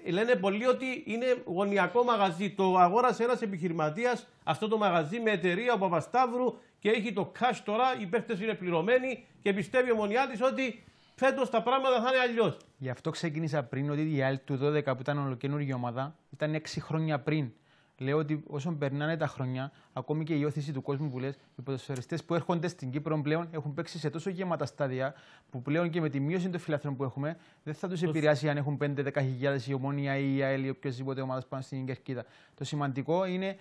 ε, λένε πολλοί ότι είναι γωνιακό μαγαζί. Το αγόρασε ένας επιχειρηματίας αυτό το μαγαζί με εταιρεία ο Παπασταύρου και έχει το cash τώρα. Οι παίχτες είναι πληρωμένοι και πιστεύει ο μονιά ότι φέτος τα πράγματα θα είναι αλλιώς. Γι' αυτό ξεκίνησα πριν ότι η ΑΕΛ του 12 που ήταν ολοκένουργη ομάδα ήταν 6 χρόνια πριν λέω ότι όσο περνάνε τα χρόνια, ακόμη και η όθηση του κόσμου που λες, οι ποδοσφαιριστές που έρχονται στην Κύπρο πλέον έχουν παίξει σε τόσο γεμάτα στάδια που πλέον και με τη μείωση των φιλαθρών που έχουμε δεν θα τους επηρεάσει αν έχουν 5-10 χιλιάδες η ομόνια ή η ΑΕΛ ή οποιαδήποτε ομάδα πάνω στην κερκίδα. Το σημαντικό είναι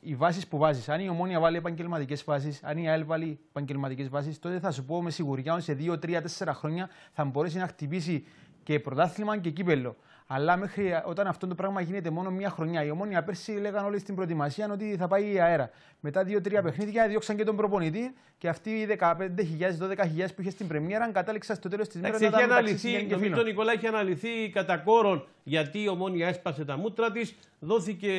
οι βάσεις που βάζεις. Αν η ομόνια βάλει επαγγελματικές βάσεις, αν η ΑΕΛ βάλει επαγγελματικές βάσεις, τότε θα σου πω με σιγουριά ότι σε 2-3-4 χρόνια θα μπορέσει να χτυπήσει και πρωτάθλημα και κύπελο. Αλλά μέχρι όταν αυτό το πράγμα γίνεται μόνο μία χρονιά. Η ομόνια πέρσι λέγανε όλοι στην προετοιμασία ότι θα πάει η αέρα. Μετά δύο-τρία ναι. παιχνίδια διώξαν και τον προπονητή και αυτοί οι 15.000-12.000 που είχε στην Πρεμιέρα κατάληξαν στο τέλος της μέρας να τα αναλυθεί. Νομίζω ότι Νικολά έχει αναλυθεί κατά κόρον γιατί η ομόνια έσπασε τα μούτρα της. Δόθηκε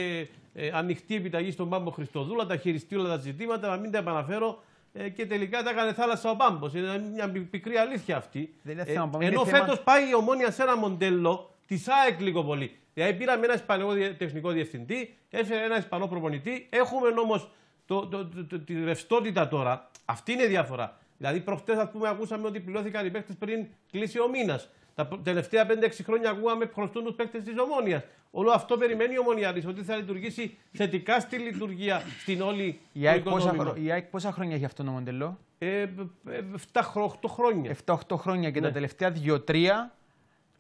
ε, ανοιχτή επιταγή στον Πάμπο Χριστοδούλα, τα χειριστεί όλα τα ζητήματα, να μην τα επαναφέρω ε, και τελικά τα έκανε θάλασσα ο Πάμπος. Είναι μια πικρή αλήθεια αυτή. θέμα, ε, ενώ φέτος πάει η ομόνια σε ένα μοντέλο τη ΣΑΕΚ λίγο πολύ. Δηλαδή πήραμε ένα Ισπανό τεχνικό διευθυντή, έφερε ένα Ισπανό προπονητή. Έχουμε όμω τη ρευστότητα τώρα. Αυτή είναι η διαφορά. Δηλαδή, προχτές, ας πούμε, ακούσαμε ότι πληρώθηκαν οι παίχτε πριν κλείσει ο μήνας. Τα τελευταία 5-6 χρόνια ακούγαμε χρωστούν του παίχτε της Ομόνιας. Όλο αυτό περιμένει ο Ομονιάρη, ότι θα λειτουργήσει θετικά στη λειτουργία, στην όλη η ΑΕΚ πόσα, η ΑΕΚ πόσα χρόνια έχει αυτό το μοντελό, ε, 7-8 ε, χρόνια. 7-8 χρόνια και ναι. τα τελευταία 2-3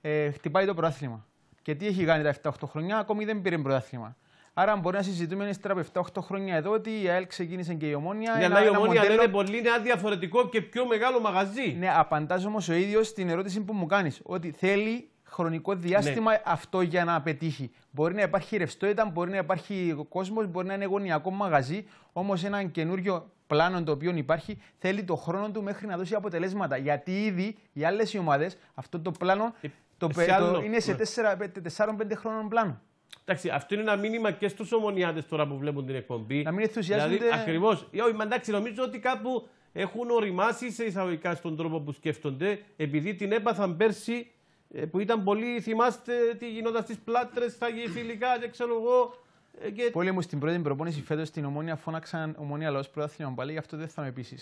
ε, χτυπάει το πρωτάθλημα. Και τι έχει κάνει τα 7-8 χρόνια, ακόμη δεν πήρε πρωτάθλημα. Άρα μπορεί να συζητούμε ύστερα από 7-8 χρόνια εδώ ότι η ΑΕΛ ξεκίνησε και η Ομόνια. Ναι, αλλά η Ομόνια μοντέλο... λένε πολύ είναι διαφορετικό και πιο μεγάλο μαγαζί. Ναι, απαντάς όμως ο ίδιος στην ερώτηση που μου κάνεις. Ότι θέλει χρονικό ναι. διάστημα αυτό για να πετύχει. Μπορεί να υπάρχει ρευστότητα, μπορεί να υπάρχει κόσμος, μπορεί να είναι γωνιακό μαγαζί. Όμως ένα καινούριο πλάνο το οποίο υπάρχει θέλει το χρόνο του μέχρι να δώσει αποτελέσματα. Γιατί ήδη οι άλλες ομάδες αυτό το πλάνο ε, το, το, είναι σε 4-5 ναι. χρόνων πλάνο. Εντάξει, αυτό είναι ένα μήνυμα και στους ομονιάτες τώρα που βλέπουν την εκπομπή. Να μην ενθουσιάζονται. Δηλαδή, Ακριβώς. Ε, όχι, εντάξει, νομίζω ότι κάπου έχουν οριμάσει σε εισαγωγικά στον τρόπο που σκέφτονται, επειδή την έπαθαν πέρσι ε, που ήταν πολύ, θυμάστε τι γινόταν στις πλάτρες, στα φιλικά δεν ξέρω εγώ. Ε, και... Πολύ μου στην πρώτη προπόνηση φέτος στην ομόνια φώναξαν ομόνια λαός πρωτάθλημα πάλι, γι' αυτό δεν θα με πείσει.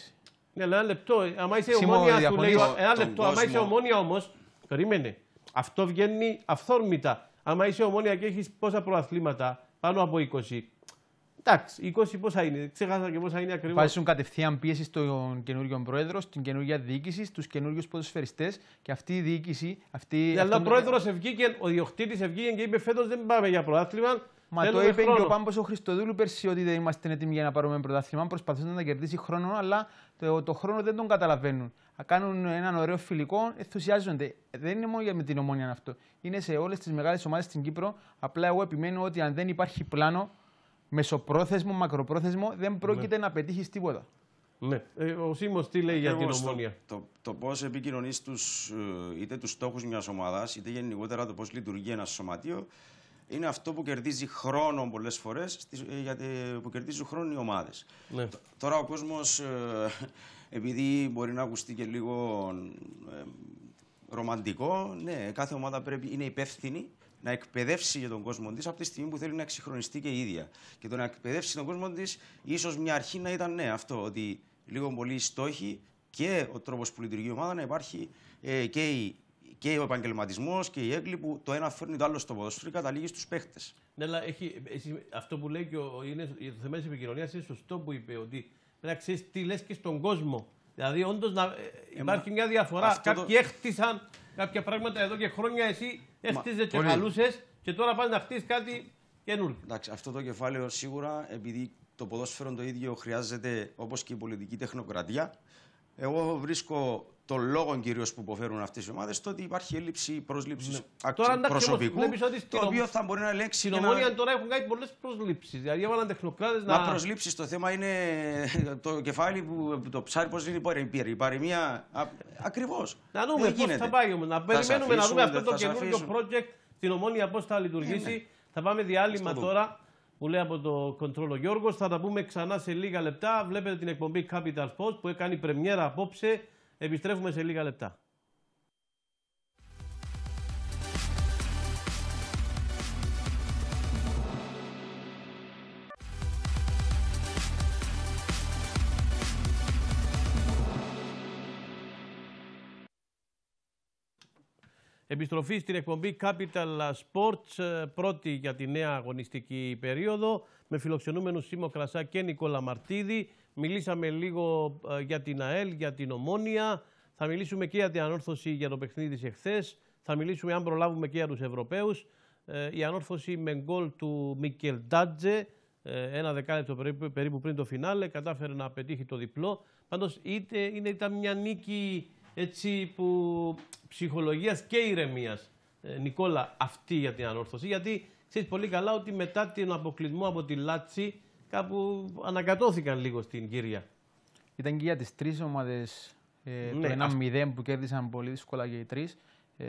Ναι, αλλά ένα λεπτό. Αν είσαι ομόνια, λεπτό. Αμά είσαι ομόνια όμως, περίμενε. Αυτό βγαίνει αυθόρμητα. Άμα είσαι ομόνια και έχεις πόσα προαθλήματα, πάνω από 20. Εντάξει, 20 πόσα είναι, ξέχασα και πόσα είναι ακριβώς. Βάζουν κατευθείαν πίεση στον καινούριο πρόεδρο, στην καινούργια διοίκηση, στους καινούριου ποδοσφαιριστές και αυτή η διοίκηση. Αυτή, ο ναι, πρόεδρος ευγήκε, ο διοκτήτη ευγήκε και είπε φέτος δεν πάμε για προάθλημα, Μα το είπε και ο Πάμπος ο Χριστοδούλου πέρσι ότι δεν είμαστε έτοιμοι για να πάρουμε πρωτάθλημα. Προσπαθούν να κερδίσει χρόνο, αλλά το, το χρόνο δεν τον καταλαβαίνουν. Κάνουν έναν ωραίο φιλικό, ενθουσιάζονται. Δεν είναι μόνο για με την ομόνια αυτό. Είναι σε όλες τις μεγάλες ομάδες στην Κύπρο. Απλά εγώ επιμένω ότι αν δεν υπάρχει πλάνο, μεσοπρόθεσμο, μακροπρόθεσμο, δεν πρόκειται ναι. να πετύχεις τίποτα. Ναι. Ε, ο Σίμως τι λέει για την ομόνια. Το, το, το πώς επικοινωνείς ε, είτε τους στόχους μιας ομάδας, είτε γενικότερα το πώς λειτουργεί ένα σωματείο, είναι αυτό που κερδίζει χρόνο πολλές ε, γιατί ε, που κερδίζουν χρόνο οι ομάδες. Ναι. Τώρα ο κόσμος, ε, επειδή μπορεί να ακουστεί και λίγο ρομαντικό, ναι, κάθε ομάδα πρέπει, είναι υπεύθυνη να εκπαιδεύσει για τον κόσμο της από τη στιγμή που θέλει να εξυγχρονιστεί και η ίδια. Και το να εκπαιδεύσει τον κόσμο της, ίσως μια αρχή να ήταν ναι, αυτό, ότι λίγο πολύ οι στόχοι και ο τρόπος που λειτουργεί η ομάδα να υπάρχει και η και ο επαγγελματισμός και η έγκλη που το ένα φέρνει το άλλο στο ποδόσφαιρο καταλήγει στους παίχτες. Ναι, αλλά έχει, αυτό που λέει και ο, είναι, το θέμα της επικοινωνίας είναι σωστό που είπε ότι πρέπει να ξέρεις τι λες και στον κόσμο. Δηλαδή, όντως να ε, ε, υπάρχει μια διαφορά. Κάποιοι το... έχτισαν κάποια πράγματα εδώ και χρόνια, εσύ έχτιζες και χαλούσες και τώρα πας να χτίσεις κάτι καινούργιο. Εντάξει, αυτό το κεφάλαιο σίγουρα επειδή το ποδόσφαιρο το ίδιο χρειάζεται όπως και η πολιτική τεχνοκρατία. Εγώ βρίσκω των λόγων κυρίως που υποφέρουν αυτές οι ομάδες, το ότι υπάρχει έλλειψη πρόσληψης ναι. προσωπικού. το οποίο θα μπορεί να ελέγξει. Στην ομόνια να... τώρα έχουν κάνει πολλές προσλήψεις. Δηλαδή, έβαλαν τεχνοκράτες να. Μα προσλήψεις το θέμα είναι το κεφάλι που το ψάρι πώς είναι η παροιμία. Ακριβώς. Να δούμε πώς θα πάει όμως. Να περιμένουμε να δούμε αυτό το καινούργιο project στην ομόνια πώς θα λειτουργήσει. Ναι. Θα πάμε διάλειμμα τώρα που λέει από το κοντρόλο Γιώργος. Θα τα πούμε ξανά σε λίγα λεπτά. Βλέπετε την εκπομπή Capital Post που έκανε πρεμιέρα απόψε. Επιστρέφουμε σε λίγα λεπτά. Επιστροφή στην εκπομπή Capital Sports, ε, πρώτη για τη νέα αγωνιστική περίοδο, με φιλοξενούμενους Σίμο Κρασά και Νικόλα Μαρτίδη. Μιλήσαμε λίγο ε, για την ΑΕΛ, για την Ομόνια. Θα μιλήσουμε και για την ανόρθωση για το παιχνίδι της εχθές. Θα μιλήσουμε, αν προλάβουμε, και για τους Ευρωπαίους. Ε, η ανόρθωση με γκολ του Μικελ Ντάτζε, ε, ένα δεκάλεπτο περίπου, πριν το φινάλε, κατάφερε να πετύχει το διπλό. Πάντως είναι, ήταν μια νίκη έτσι, που ψυχολογίας και ηρεμίας Νικόλα, αυτή για την ανόρθωση. Γιατί ξέρεις πολύ καλά ότι μετά την αποκλεισμό από τη Λάτσι κάπου ανακατώθηκαν λίγο στην Κύρια. Ήταν και για τις τρεις ομάδες ε, ναι, το 1-0 που κέρδισαν πολύ δύσκολα και οι τρεις. Ε,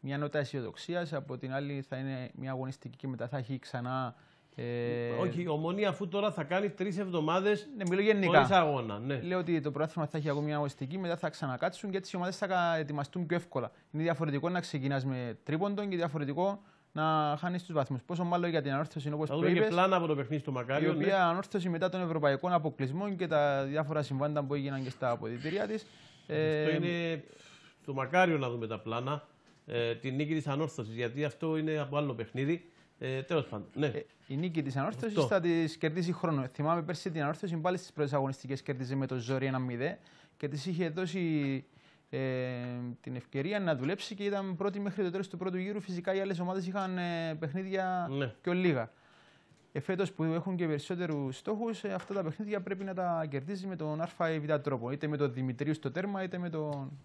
μια νότα αισιοδοξίας, από την άλλη θα είναι μια αγωνιστική και μετά θα έχει ξανά. Ε... Όχι, η ομονία αφού τώρα θα κάνει τρεις εβδομάδες ναι, μιλώ γενικά. αγώνα. Ναι. Λέω ότι το πρόθυμα θα έχει ακόμη μια αγωνιστική, μετά θα ξανακάτσουν και έτσι οι ομάδες θα ετοιμαστούν πιο εύκολα. Είναι διαφορετικό να ξεκινάς με τρίποντον και διαφορετικό να χάνεις τους βαθμούς. Πόσο μάλλον για την ανόρθωση όπως πρέπει. και πλάνα από το παιχνίδι του Μακάριου. Η ναι. οποία ναι. ανόρθωση μετά τον Ευρωπαϊκών αποκλεισμό και τα διάφορα συμβάντα που έγιναν και στα αποδητηρία της. Ε, αυτό ε, είναι το Μακάριο να δούμε τα πλάνα. Ε, την νίκη της ανόρθωσης. Γιατί αυτό είναι από άλλο παιχνίδι. Ε, Τέλος πάντων. Ναι. Ε, η νίκη της ανόρθωσης θα της κερδίσει χρόνο. Θυμάμαι πέρσι την ανόρθωση πάλι στις πρώτες αγωνιστικές κέρδιζε με το Ζόρι 1-0 και της είχε δώσει ε, την ευκαιρία να δουλέψει και ήταν πρώτη μέχρι το τέλος του πρώτου γύρου. Φυσικά οι άλλες ομάδες είχαν ε, παιχνίδια ναι. και λίγα. Ε, που έχουν και περισσότερους στόχους, ε, αυτά τα παιχνίδια πρέπει να τα κερδίζει με τον β' τρόπο. Είτε με τον Δημητρίου στο τέρμα, είτε με τον.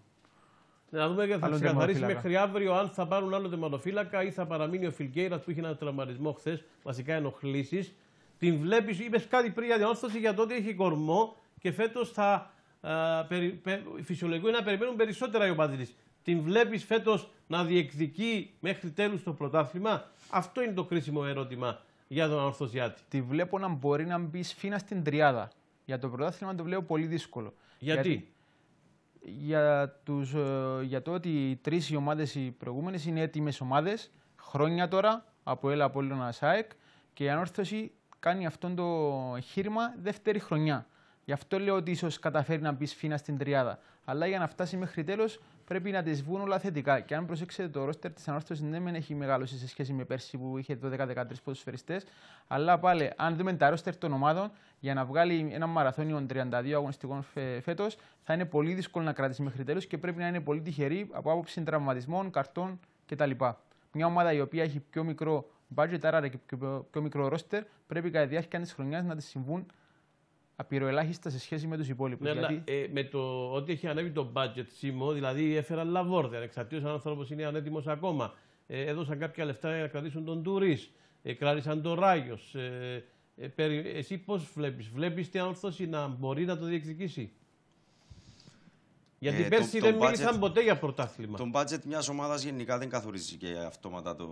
Να δούμε και θα ξεκαθαρίσει μέχρι αύριο αν θα πάρουν άλλο τερματοφύλακα ή θα παραμείνει ο Φιλκέιρας που είχε ένα τραυματισμό χθες, βασικά ενοχλήσεις. Την βλέπεις, είπες κάτι πριν για την όρθωση για το έχει κορμό και φέτος θα φυσιολογικό είναι να περιμένουν περισσότερα οι οπαδοί Την βλέπεις φέτος να διεκδικεί μέχρι τέλους το πρωτάθλημα. Αυτό είναι το κρίσιμο ερώτημα για τον Ανόρθωσιάτη. Τη βλέπω να μπορεί να μπει σφίνα στην τριάδα. Για το πρωτάθλημα το βλέπω πολύ δύσκολο. Γιατί? για, τους, ε, για το ότι οι τρεις ομάδες οι προηγούμενες είναι έτοιμες ομάδες, χρόνια τώρα, από ΕΛΑ, από ΣΑΕΚ και η Ανόρθωση κάνει αυτό το χείρημα δεύτερη χρονιά. Γι' αυτό λέω ότι ίσως καταφέρει να μπεις σφίνα στην τριάδα. Αλλά για να φτάσει μέχρι τέλος πρέπει να τη βγουν όλα θετικά. Και αν προσέξετε, το ρόστερ της ανόρθωση δεν ναι, μεν έχει μεγαλώσει σε σχέση με πέρσι που είχε 12-13 ποδοσφαιριστές. Αλλά πάλι, αν δούμε τα ρόστερ των ομάδων, για να βγάλει ένα μαραθώνιο 32 αγωνιστικών φέτος, θα είναι πολύ δύσκολο να κρατήσει μέχρι τέλος και πρέπει να είναι πολύ τυχερή από άποψη τραυματισμών, καρτών κτλ. Μια ομάδα η οποία έχει πιο μικρό budget, άρα και πιο, πιο μικρό ρόστερ, πρέπει κατά τη διάρκεια της χρονιάς να τη συμβούν απειροελάχιστα σε σχέση με τους υπόλοιπους. Ναι, ε, με το ότι έχει ανέβει το budget Σίμω, δηλαδή έφεραν λαβόρδια. ανεξαρτήτως αν ο άνθρωπος είναι ανέτοιμος ακόμα. Ε, έδωσαν κάποια λεφτά για να κρατήσουν τον Τουρί. Ε, κράτησαν τον Ράγιος. Ε, ε εσύ πώς βλέπεις, βλέπεις την όρθωση να μπορεί να το διεκδικήσει. Γιατί ε, πέρσι το, δεν budget, μίλησαν ποτέ για πρωτάθλημα. Το budget μιας ομάδας γενικά δεν καθορίζει και αυτόματα το.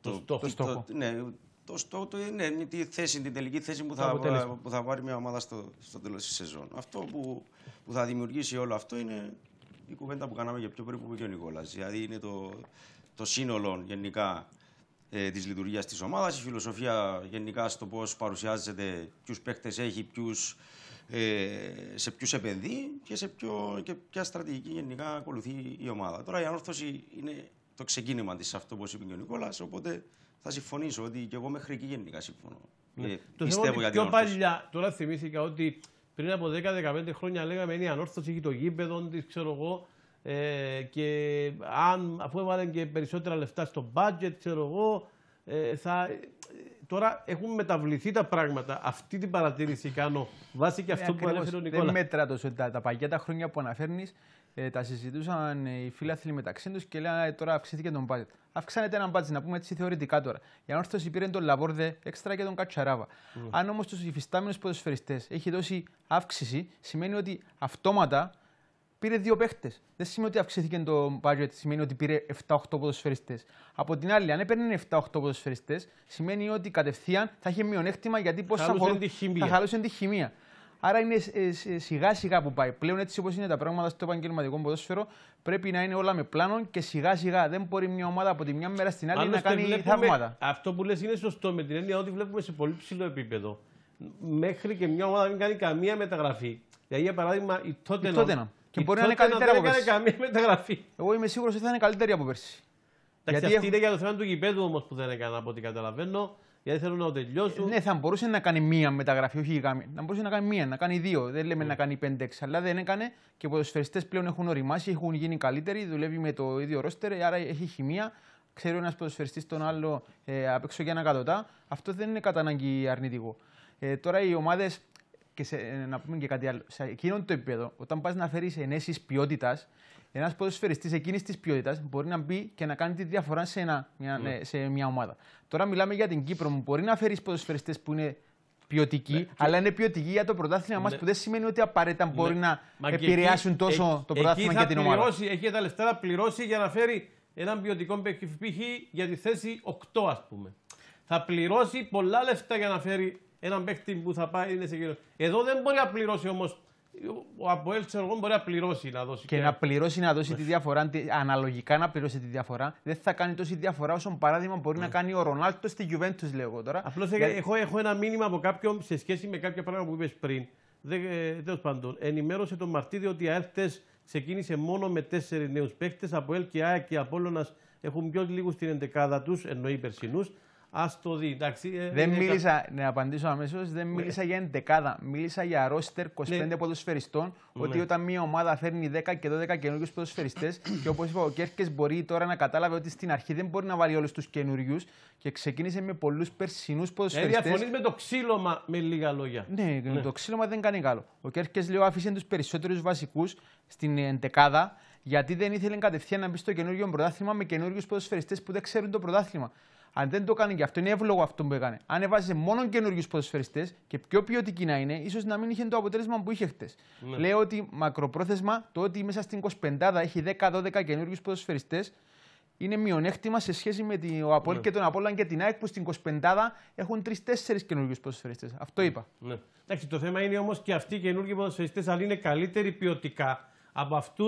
το, το, το στόχο. Ναι, το στόχο είναι τη θέση, την τελική θέση που θα, που, θα πάρει μια ομάδα στο, στο τέλος της σεζόν. Αυτό που, που θα δημιουργήσει όλο αυτό είναι η κουβέντα που κάναμε για πιο πριν που είπε ο Νικόλας. Δηλαδή είναι το, το σύνολο γενικά ε, της λειτουργίας της ομάδας, η φιλοσοφία γενικά στο πώς παρουσιάζεται, ποιους παίχτε έχει, ε, σε ποιους επενδύει και, σε ποιο, και ποια στρατηγική γενικά ακολουθεί η ομάδα. Τώρα η ανόρθωση είναι το ξεκίνημα της, αυτό που είπε ο Νικόλας. Οπότε θα συμφωνήσω ότι και εγώ μέχρι εκεί γενικά συμφωνώ. Ναι. Ε, το πιστεύω για την πιο παλιά, τώρα θυμήθηκα ότι πριν από 10-15 χρόνια λέγαμε είναι η ανόρθωση έχει το γήπεδο της, ξέρω εγώ. Ε, και αν, αφού έβαλε και περισσότερα λεφτά στο budget, ξέρω εγώ, ε, θα, ε, τώρα έχουν μεταβληθεί τα πράγματα. Αυτή την παρατήρηση κάνω βάσει και ε, αυτό που ανέφερε ο Νικόλα. Δεν μέτρα τόσο τα, τα παγιά τα χρόνια που αναφέρνεις ε, τα συζητούσαν οι φιλάθλοι μεταξύ τους και λέγανε «Ε, τώρα αυξήθηκε τον budget. Αυξάνεται ένα budget, να πούμε έτσι θεωρητικά τώρα. Η ανόρθωση πήρε τον Λαβόρδε έξτρα και τον Κατσαράβα. Mm. Αν όμως τους υφιστάμενους ποδοσφαιριστές έχει δώσει αύξηση, σημαίνει ότι αυτόματα πήρε δύο παίχτες. Δεν σημαίνει ότι αυξήθηκε το budget, σημαίνει ότι πήρε 7-8 ποδοσφαιριστές. Από την άλλη, αν έπαιρνε 7-8 ποδοσφαιριστές, σημαίνει ότι κατευθείαν θα είχε μειονέκτημα γιατί πόσο θα, θα χαλούσε τη χημεία. Άρα είναι ε, ε, ε, σιγά σιγά που πάει. Πλέον έτσι όπως είναι τα πράγματα στο επαγγελματικό ποδόσφαιρο, πρέπει να είναι όλα με πλάνο και σιγά σιγά. Δεν μπορεί μια ομάδα από τη μια μέρα στην άλλη Άλλωστε, να κάνει βλέπουμε, θαύματα. Αυτό που λες είναι σωστό με την έννοια ότι βλέπουμε σε πολύ ψηλό επίπεδο. Μέχρι και μια ομάδα δεν κάνει καμία μεταγραφή. Δηλαδή, για παράδειγμα, η τότε και μπορεί να είναι καλύτερη από πέρσι. καμία μεταγραφή. Εγώ είμαι σίγουρος ότι θα είναι καλύτερη από πέρσι. Εντάξει, αυτή είναι για το θέμα του γηπέδου όμως που δεν έκανε, από ό,τι καταλαβαίνω. Γιατί θέλω να το τελειώσω. Ε, ναι, θα μπορούσε να κάνει μία μεταγραφή, όχι να μπορούσε να κάνει μία, να κάνει δύο. Δεν λέμε mm. να κάνει πέντε-έξι, αλλά δεν έκανε και οι ποδοσφαιριστές πλέον έχουν οριμάσει, έχουν γίνει καλύτεροι, δουλεύει με το ίδιο ρόστερ, άρα έχει χημεία. Ξέρει ο ένας ποδοσφαιριστής τον άλλο ε, απ' έξω και ανακατοτά. Αυτό δεν είναι κατά ανάγκη αρνητικό. Ε, τώρα οι ομάδες, και σε, ε, να πούμε και κάτι άλλο, σε εκείνο το επίπεδο, όταν πας να φέρεις ενέσεις ποιότητας, ένας ποδοσφαιριστής εκείνης της ποιότητας μπορεί να μπει και να κάνει τη διαφορά σε, ένα, μια, ναι. σε μια ομάδα. Τώρα μιλάμε για την Κύπρο μου. Μπορεί να φέρεις ποδοσφαιριστές που είναι ποιοτικοί, ναι. αλλά είναι ποιοτικοί για το πρωτάθλημα ναι. μα που δεν σημαίνει ότι απαραίτητα ναι. μπορεί να επηρεάσουν τόσο το πρωτάθλημα για την ομάδα. Εκεί τα λεφτά να πληρώσει για να φέρει έναν ποιοτικό παίχτη. για τη θέση 8, ας πούμε. Θα πληρώσει πολλά λεφτά για να φέρει έναν παίχτη που θα πάει. σε γύρω. Εδώ δεν μπορεί να πληρώσει όμως ο Αποέλ ξέρω εγώ μπορεί να πληρώσει να δώσει. Και, και... να πληρώσει να δώσει τη διαφορά, αναλογικά να πληρώσει τη διαφορά, δεν θα κάνει τόση διαφορά όσο παράδειγμα μπορεί να ναι. κάνει ο Ρονάλτο στη Juventus, λέω εγώ τώρα. Απλώς για... Δηλαδή- έχω, έχω ένα μήνυμα από κάποιον σε σχέση με κάποια πράγματα που είπες πριν. Ε, Τέλος πάντων, ενημέρωσε τον Μαρτίδη ότι η ξεκίνησε μόνο με τέσσερις νέους παίχτε. Από ΕΛ και ΑΕΚ και Απόλυνα έχουν πιο λίγους στην ενδεκάδα τους, εννοεί περσινούς. Ας το δει, εντάξει. Ε, δεν μίλησα, να απαντήσω αμέσως, δεν ναι. μίλησα για εντεκάδα. Μίλησα για ρόστερ 25 ναι. ποδοσφαιριστών. Ναι. Ότι όταν μια ομάδα φέρνει 10 και 12 καινούριους ποδοσφαιριστές, και όπως είπα, ο Κέρκες μπορεί τώρα να κατάλαβε ότι στην αρχή δεν μπορεί να βάλει όλους τους καινούριους και ξεκίνησε με πολλούς περσινούς δηλαδή, ποδοσφαιριστές. Και διαφωνείς με το ξύλωμα με λίγα λόγια. Ναι, το ξύλωμα δεν κάνει καλό. Ο Κέρκες, λέω, άφησε τους περισσότερους βασικούς στην εντεκάδα γιατί δεν ήθελε κατευθείαν να μπει στο καινούριο πρωτάθλημα με καινούριους ποδοσφαιριστές που δεν ξέρουν το πρωτάθλημα αν δεν το κάνει και αυτό, είναι εύλογο αυτό που έκανε. Αν έβαζε μόνο καινούριους ποδοσφαιριστές και πιο ποιοτική να είναι, ίσως να μην είχε το αποτέλεσμα που είχε χτες. Ναι. Λέω ότι μακροπρόθεσμα το ότι μέσα στην 25 έχει 10-12 καινούριους ποδοσφαιριστές είναι μειονέκτημα σε σχέση με το Απόλ ναι. και τον Απόλλαν και την ΑΕΚ που στην 25 έχουν 3-4 καινούριους ποδοσφαιριστές. Αυτό είπα. Ναι. Εντάξει, το θέμα είναι όμως και αυτοί οι καινούργιοι ποδοσφαιριστέ, αν είναι καλύτεροι ποιοτικά από αυτούς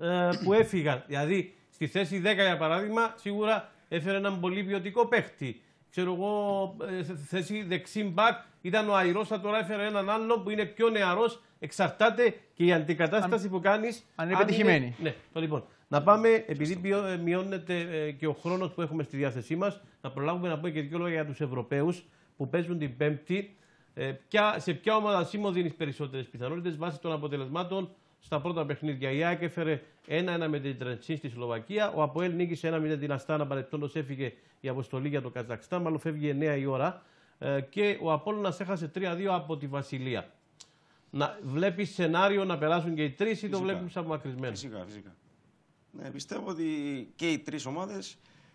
ε, που έφυγαν. Δηλαδή, στη θέση 10 για παράδειγμα, σίγουρα έφερε έναν πολύ ποιοτικό παίχτη. Ξέρω εγώ, ε, θέση δεξί μπακ ήταν ο Αϊρόσα, τώρα έφερε έναν άλλο που είναι πιο νεαρός. Εξαρτάται και η αντικατάσταση αν, που κάνεις. Αν είναι πετυχημένη. Ναι, το λοιπόν. Να πάμε, επειδή ε, μειώνεται ε, και ο χρόνος που έχουμε στη διάθεσή μας, να προλάβουμε να πούμε και δύο λόγια για τους Ευρωπαίους που παίζουν την Πέμπτη. Ε, ποια, σε ποια ομάδα Σίμω δίνει περισσότερες πιθανότητες βάσει των αποτελεσμάτων στα πρώτα παιχνίδια. Η ΑΕΚ έφερε 1-1 με την Τρεντσίν στη Σλοβακία. Ο Αποέλ νίκησε 1-0 την Αστάνα. Παρεπιπτόντω έφυγε η αποστολή για το Καζακστάν. Μάλλον φεύγει 9 η ώρα. Ε, και ο Απόλλωνας έχασε 3-2 από τη Βασιλεία. Να βλέπεις σενάριο να περάσουν και οι τρεις ή το βλέπουμε απομακρυσμένο. Φυσικά, φυσικά. Ναι, πιστεύω ότι και οι τρεις ομάδες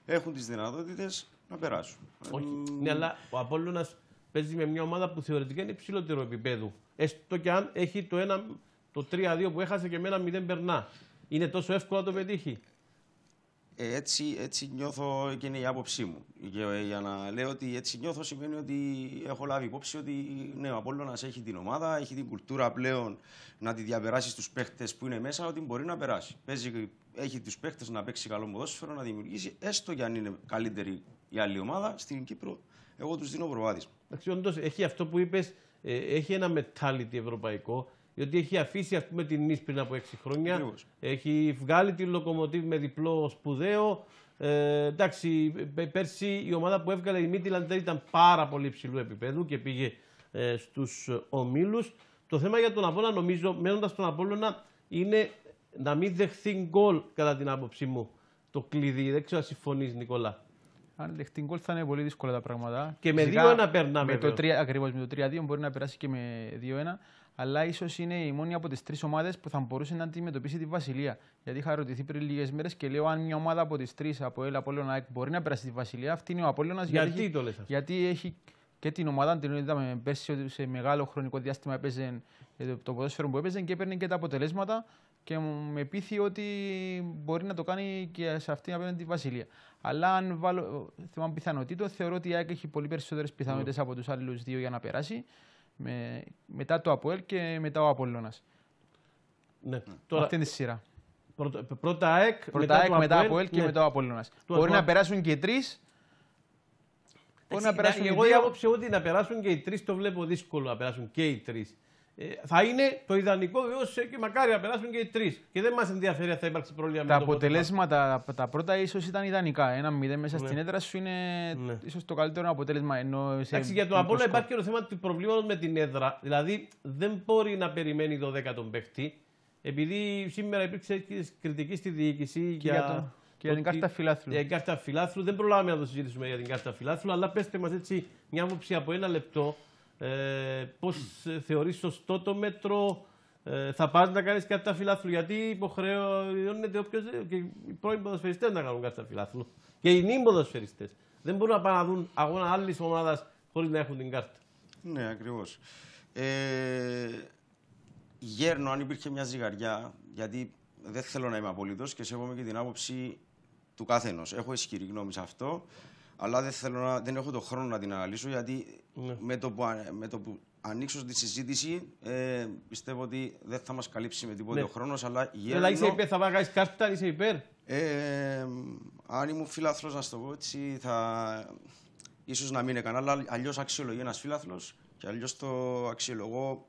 έχουν τις δυνατότητες να περάσουν. Όχι. Ναι, αλλά ο Απόλυνα παίζει με μια ομάδα που θεωρητικά είναι υψηλότερο επίπεδο. Έστω και αν έχει το ένα το 3-2 που έχασε και με ένα 0 περνά. Είναι τόσο εύκολο να το πετύχει. Ε, έτσι, έτσι νιώθω και είναι η άποψή μου. Και, ε, για να λέω ότι έτσι νιώθω σημαίνει ότι έχω λάβει υπόψη ότι ναι, ο Απόλλωνας έχει την ομάδα, έχει την κουλτούρα πλέον να τη διαπεράσει στους παίχτε που είναι μέσα ότι μπορεί να περάσει. Παίζει, έχει τους παίχτε να παίξει καλό ποδόσφαιρο, να δημιουργήσει, έστω και αν είναι καλύτερη η άλλη ομάδα, στην Κύπρο εγώ τους δίνω προβάδισμα. Εντάξει, έχει αυτό που είπες ε, έχει ένα μετάλλιτι ευρωπαϊκό, διότι έχει αφήσει ας πούμε, την Νης πριν από 6 χρόνια. Λίγος. Έχει βγάλει τη Λοκομοτήβ με διπλό σπουδαίο. Ε, εντάξει, πέρσι η ομάδα που έβγαλε η Μίτιλαντ δεν ήταν πάρα πολύ υψηλού επίπεδου και πήγε ε, στους ομίλους. Το θέμα για τον Απόλλωνα νομίζω, μένοντας τον Απόλλωνα, είναι να μην δεχθεί γκολ κατά την άποψή μου το κλειδί. Δεν ξέρω αν συμφωνείς, Νικόλα. Αν δεχτεί γκολ θα είναι πολύ δύσκολα τα πράγματα. Και με 2-1 περνάμε. Ακριβώς με το 3-2 μπορεί να περάσει και με 2-1 αλλά ίσως είναι η μόνη από τις τρεις ομάδες που θα μπορούσε να αντιμετωπίσει τη Βασιλεία. Γιατί είχα ρωτηθεί πριν λίγες μέρες και λέω: Αν μια ομάδα από τις τρεις από ΕΛ, από ΑΕΚ μπορεί να περάσει τη Βασιλεία, αυτή είναι ο Απόλαιονα. Γιατί, γιατί, το λες Γιατί έχει και την ομάδα, την είδαμε πέρσι ότι σε μεγάλο χρονικό διάστημα έπαιζε ε, το ποδόσφαιρο που έπαιζε και έπαιρνε και τα αποτελέσματα και με πείθει ότι μπορεί να το κάνει και σε αυτήν απέναντι τη Βασιλεία. Αλλά αν βάλω ε, θέμα θεωρώ ότι η ΑΕΚ έχει πολύ περισσότερες πιθανότητες mm. Ναι. από τους άλλους δύο για να περάσει με, μετά το ΑΠΟΕΛ και μετά ο Απολώνας. Ναι. Τώρα... Αυτή είναι η σειρά. Πρώτα, ΑΕΚ, μετά, ΑΕΚ, ΑΠΟΕΛ και μετά ο Απόλλωνας. Μπορεί να περάσουν και οι τρεις. Μπορεί περάσουν εγώ η άποψη ότι να περάσουν και οι τρεις το βλέπω δύσκολο να περάσουν και οι τρεις. Ε, θα είναι το ιδανικό και μακάρι να περάσουν και οι τρεις. Και δεν μας ενδιαφέρει αν θα υπάρξει πρόβλημα. με Τα αποτελέσματα, τα πρώτα ίσως ήταν ιδανικά. Ένα μηδέν μέσα ναι. στην έδρα σου είναι ναι. ίσως το καλύτερο αποτέλεσμα. Εντάξει, για τον Απόλαιο υπάρχει και το θέμα του προβλήματος με την έδρα. Δηλαδή δεν μπορεί να περιμένει το τον παίχτη. Επειδή σήμερα υπήρξε κριτική στη διοίκηση για, για την κάρτα φιλάθλου. Για ε, την φιλάθλου. Δεν προλάβαμε να το συζητήσουμε για την κάρτα φιλάθλου, αλλά πέστε μας έτσι μια άποψη από ένα λεπτό ε, Πώς ε, θεωρείς σωστό το μέτρο, ε, θα πας να κάνεις τα φιλάθλου. Γιατί υποχρεώνεται όποιος. και οι πρώην ποδοσφαιριστές να κάνουν τα φιλάθλου. Και οι νυν ποδοσφαιριστές. Δεν μπορούν να πάνε να δουν αγώνα άλλης ομάδας χωρίς να έχουν την κάρτα. Ναι, ακριβώς. Ε, γέρνω αν υπήρχε μια ζυγαριά, γιατί δεν θέλω να είμαι απολύτως και σέβομαι και την άποψη του καθενό. Έχω ισχυρή γνώμη σε αυτό, αλλά δεν, θέλω να, δεν έχω τον χρόνο να την αναλύσω γιατί ναι. Με, το που, με το που ανοίξω τη συζήτηση, ε, πιστεύω ότι δεν θα μας καλύψει με τίποτα ναι. ο χρόνος. Αλλά γέρνω... Αλλά είσαι υπέρ, θα πάει κάρτα, είσαι υπέρ. Ε, αν ήμουν φιλαθλός, να στο πω έτσι, θα. ίσως να μην έκανα, αλλά αλλιώς αξιολογεί ένας φιλαθλός. και αλλιώς το αξιολογώ.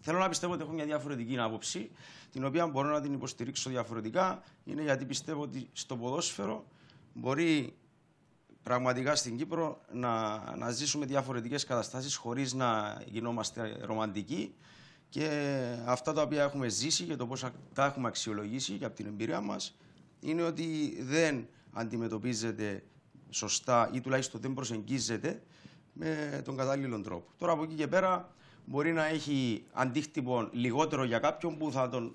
Θέλω να πιστεύω ότι έχω μια διαφορετική άποψη, την οποία μπορώ να την υποστηρίξω διαφορετικά. Είναι γιατί πιστεύω ότι στο ποδόσφαιρο μπορεί πραγματικά στην Κύπρο να, να ζήσουμε διαφορετικές καταστάσεις χωρίς να γινόμαστε ρομαντικοί και αυτά τα οποία έχουμε ζήσει και το πώς τα έχουμε αξιολογήσει και από την εμπειρία μας είναι ότι δεν αντιμετωπίζεται σωστά ή τουλάχιστον δεν προσεγγίζεται με τον κατάλληλο τρόπο. Τώρα από εκεί και πέρα μπορεί να έχει αντίκτυπο λιγότερο για κάποιον που θα τον,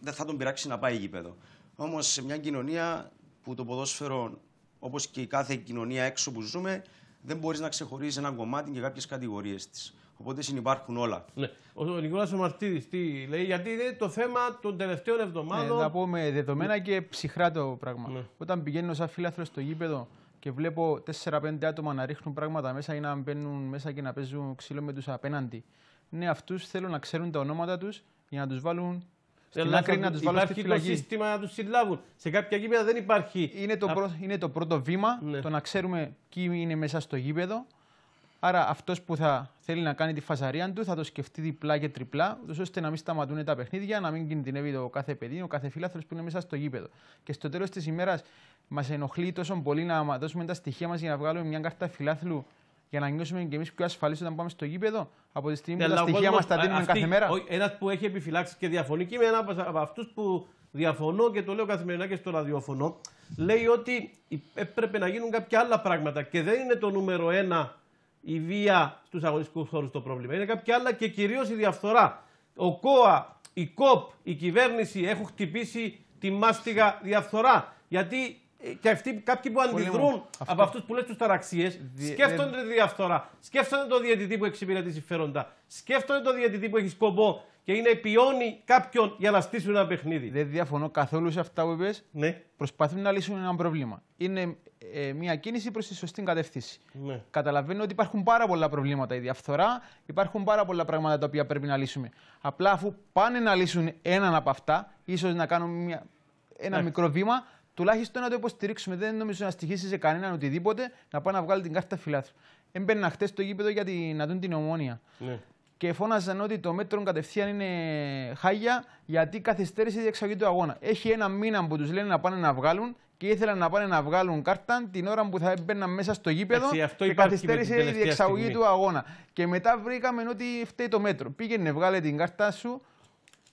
δεν θα τον πειράξει να πάει γήπεδο. Όμως σε μια κοινωνία που το ποδόσφαιρο όπως και η κάθε κοινωνία έξω που ζούμε, δεν μπορείς να ξεχωρίζεις ένα κομμάτι και κάποιες κατηγορίες της. Οπότε συνεπάρχουν όλα. Ναι. Ο, ο Μαρτίδης τι λέει, Γιατί είναι το θέμα των τελευταίων εβδομάδων. Ναι, να πω με δεδομένα και ψυχρά το πράγμα. Ναι. Όταν πηγαίνω σαν φιλάθρο στο γήπεδο και βλέπω 4-5 άτομα να ρίχνουν πράγματα μέσα ή να μπαίνουν μέσα και να παίζουν ξύλο με τους απέναντι. Ναι, αυτούς θέλω να ξέρουν τα ονόματα τους για να τους βάλουν στην άκρη να τους βάλουν στη το σύστημα να τους συλλάβουν. Σε κάποια γήπεδα δεν υπάρχει. Είναι το, Α... πρώτο, είναι το πρώτο βήμα ναι. το να ξέρουμε τι είναι μέσα στο γήπεδο. Άρα αυτός που θα θέλει να κάνει τη φασαρία του θα το σκεφτεί διπλά και τριπλά, ώστε να μην σταματούν τα παιχνίδια, να μην κινδυνεύει το κάθε παιδί, ο κάθε φιλάθρο που είναι μέσα στο γήπεδο. Και στο τέλος της ημέρας μας ενοχλεί τόσο πολύ να δώσουμε τα στοιχεία μας για να βγάλουμε μια κάρτα φιλάθλου για να νιώσουμε και εμείς πιο ασφαλείς όταν πάμε στο γήπεδο από τη στιγμή ναι, που τα στοιχεία μας τα δίνουν κάθε μέρα. Ένας που έχει επιφυλάξει και διαφωνεί και είμαι ένας από αυτούς που διαφωνώ και το λέω καθημερινά και στο ραδιόφωνο. Λέει ότι έπρεπε να γίνουν κάποια άλλα πράγματα και δεν είναι το νούμερο ένα η βία στους αγωνιστικούς χώρους το πρόβλημα. Είναι κάποια άλλα και κυρίως η διαφθορά. Ο ΚΟΑ, η ΚΟΠ, η κυβέρνηση έχουν χτυπήσει τη μάστιγα διαφθορά. Γιατί και αυτοί, κάποιοι που αντιδρούν από αυτούς που λες τους ταραξίες, σκέφτονται τη διαφθορά. Σκέφτονται το διαιτητή που εξυπηρετεί συμφέροντα. Σκέφτονται το διαιτητή που έχει σκοπό και είναι επιώνει κάποιον για να στήσουν ένα παιχνίδι. Δεν διαφωνώ καθόλου σε αυτά που είπες. Ναι. Προσπαθούν να λύσουν ένα πρόβλημα. Είναι ε, μια κίνηση προς τη σωστή κατεύθυνση. Ναι. Καταλαβαίνω ότι υπάρχουν πάρα πολλά προβλήματα. Η διαφθορά, υπάρχουν πάρα πολλά πράγματα τα οποία πρέπει να λύσουμε. Απλά αφού πάνε να λύσουν έναν από αυτά, ίσως να κάνουν μια, ένα ναι. μικρό βήμα τουλάχιστον να το υποστηρίξουμε. Δεν νομίζω να στοιχήσει σε κανέναν οτιδήποτε να πάει να βγάλει την κάρτα φιλάθρου. Έμπαιρνα χτες στο γήπεδο για τη, να δουν την ομόνια. Ναι. Και φώναζαν ότι το μέτρο κατευθείαν είναι χάγια γιατί καθυστέρησε η διεξαγωγή του αγώνα. Έχει ένα μήνα που τους λένε να πάνε να βγάλουν και ήθελαν να πάνε να βγάλουν κάρτα την ώρα που θα έμπαιρναν μέσα στο γήπεδο Έτσι, αυτό και καθυστέρησε η διεξαγωγή του αγώνα. Και μετά βρήκαμε ότι φταίει το μέτρο. Πήγαινε, βγάλε την κάρτα σου,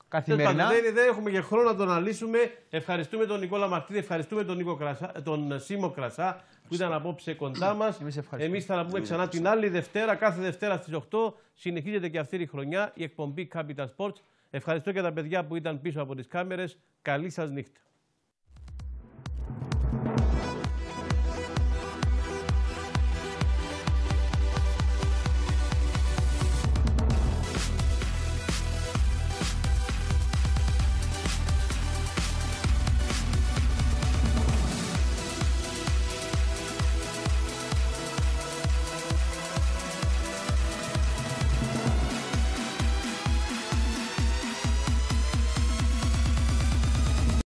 Καθημερινά. Δεν, δεν έχουμε και χρόνο να το αναλύσουμε. Ευχαριστούμε τον Νικόλα Μαρτίδη, ευχαριστούμε τον, Νίκο Κρασά, ε, τον Σίμο Κρασά που ήταν απόψε κοντά μας. Εμείς θα τα πούμε ξανά την άλλη Δευτέρα, κάθε Δευτέρα στις 8. Συνεχίζεται και αυτή η χρονιά η εκπομπή Capital Sports. Ευχαριστώ και τα παιδιά που ήταν πίσω από τις κάμερες. Καλή σας νύχτα.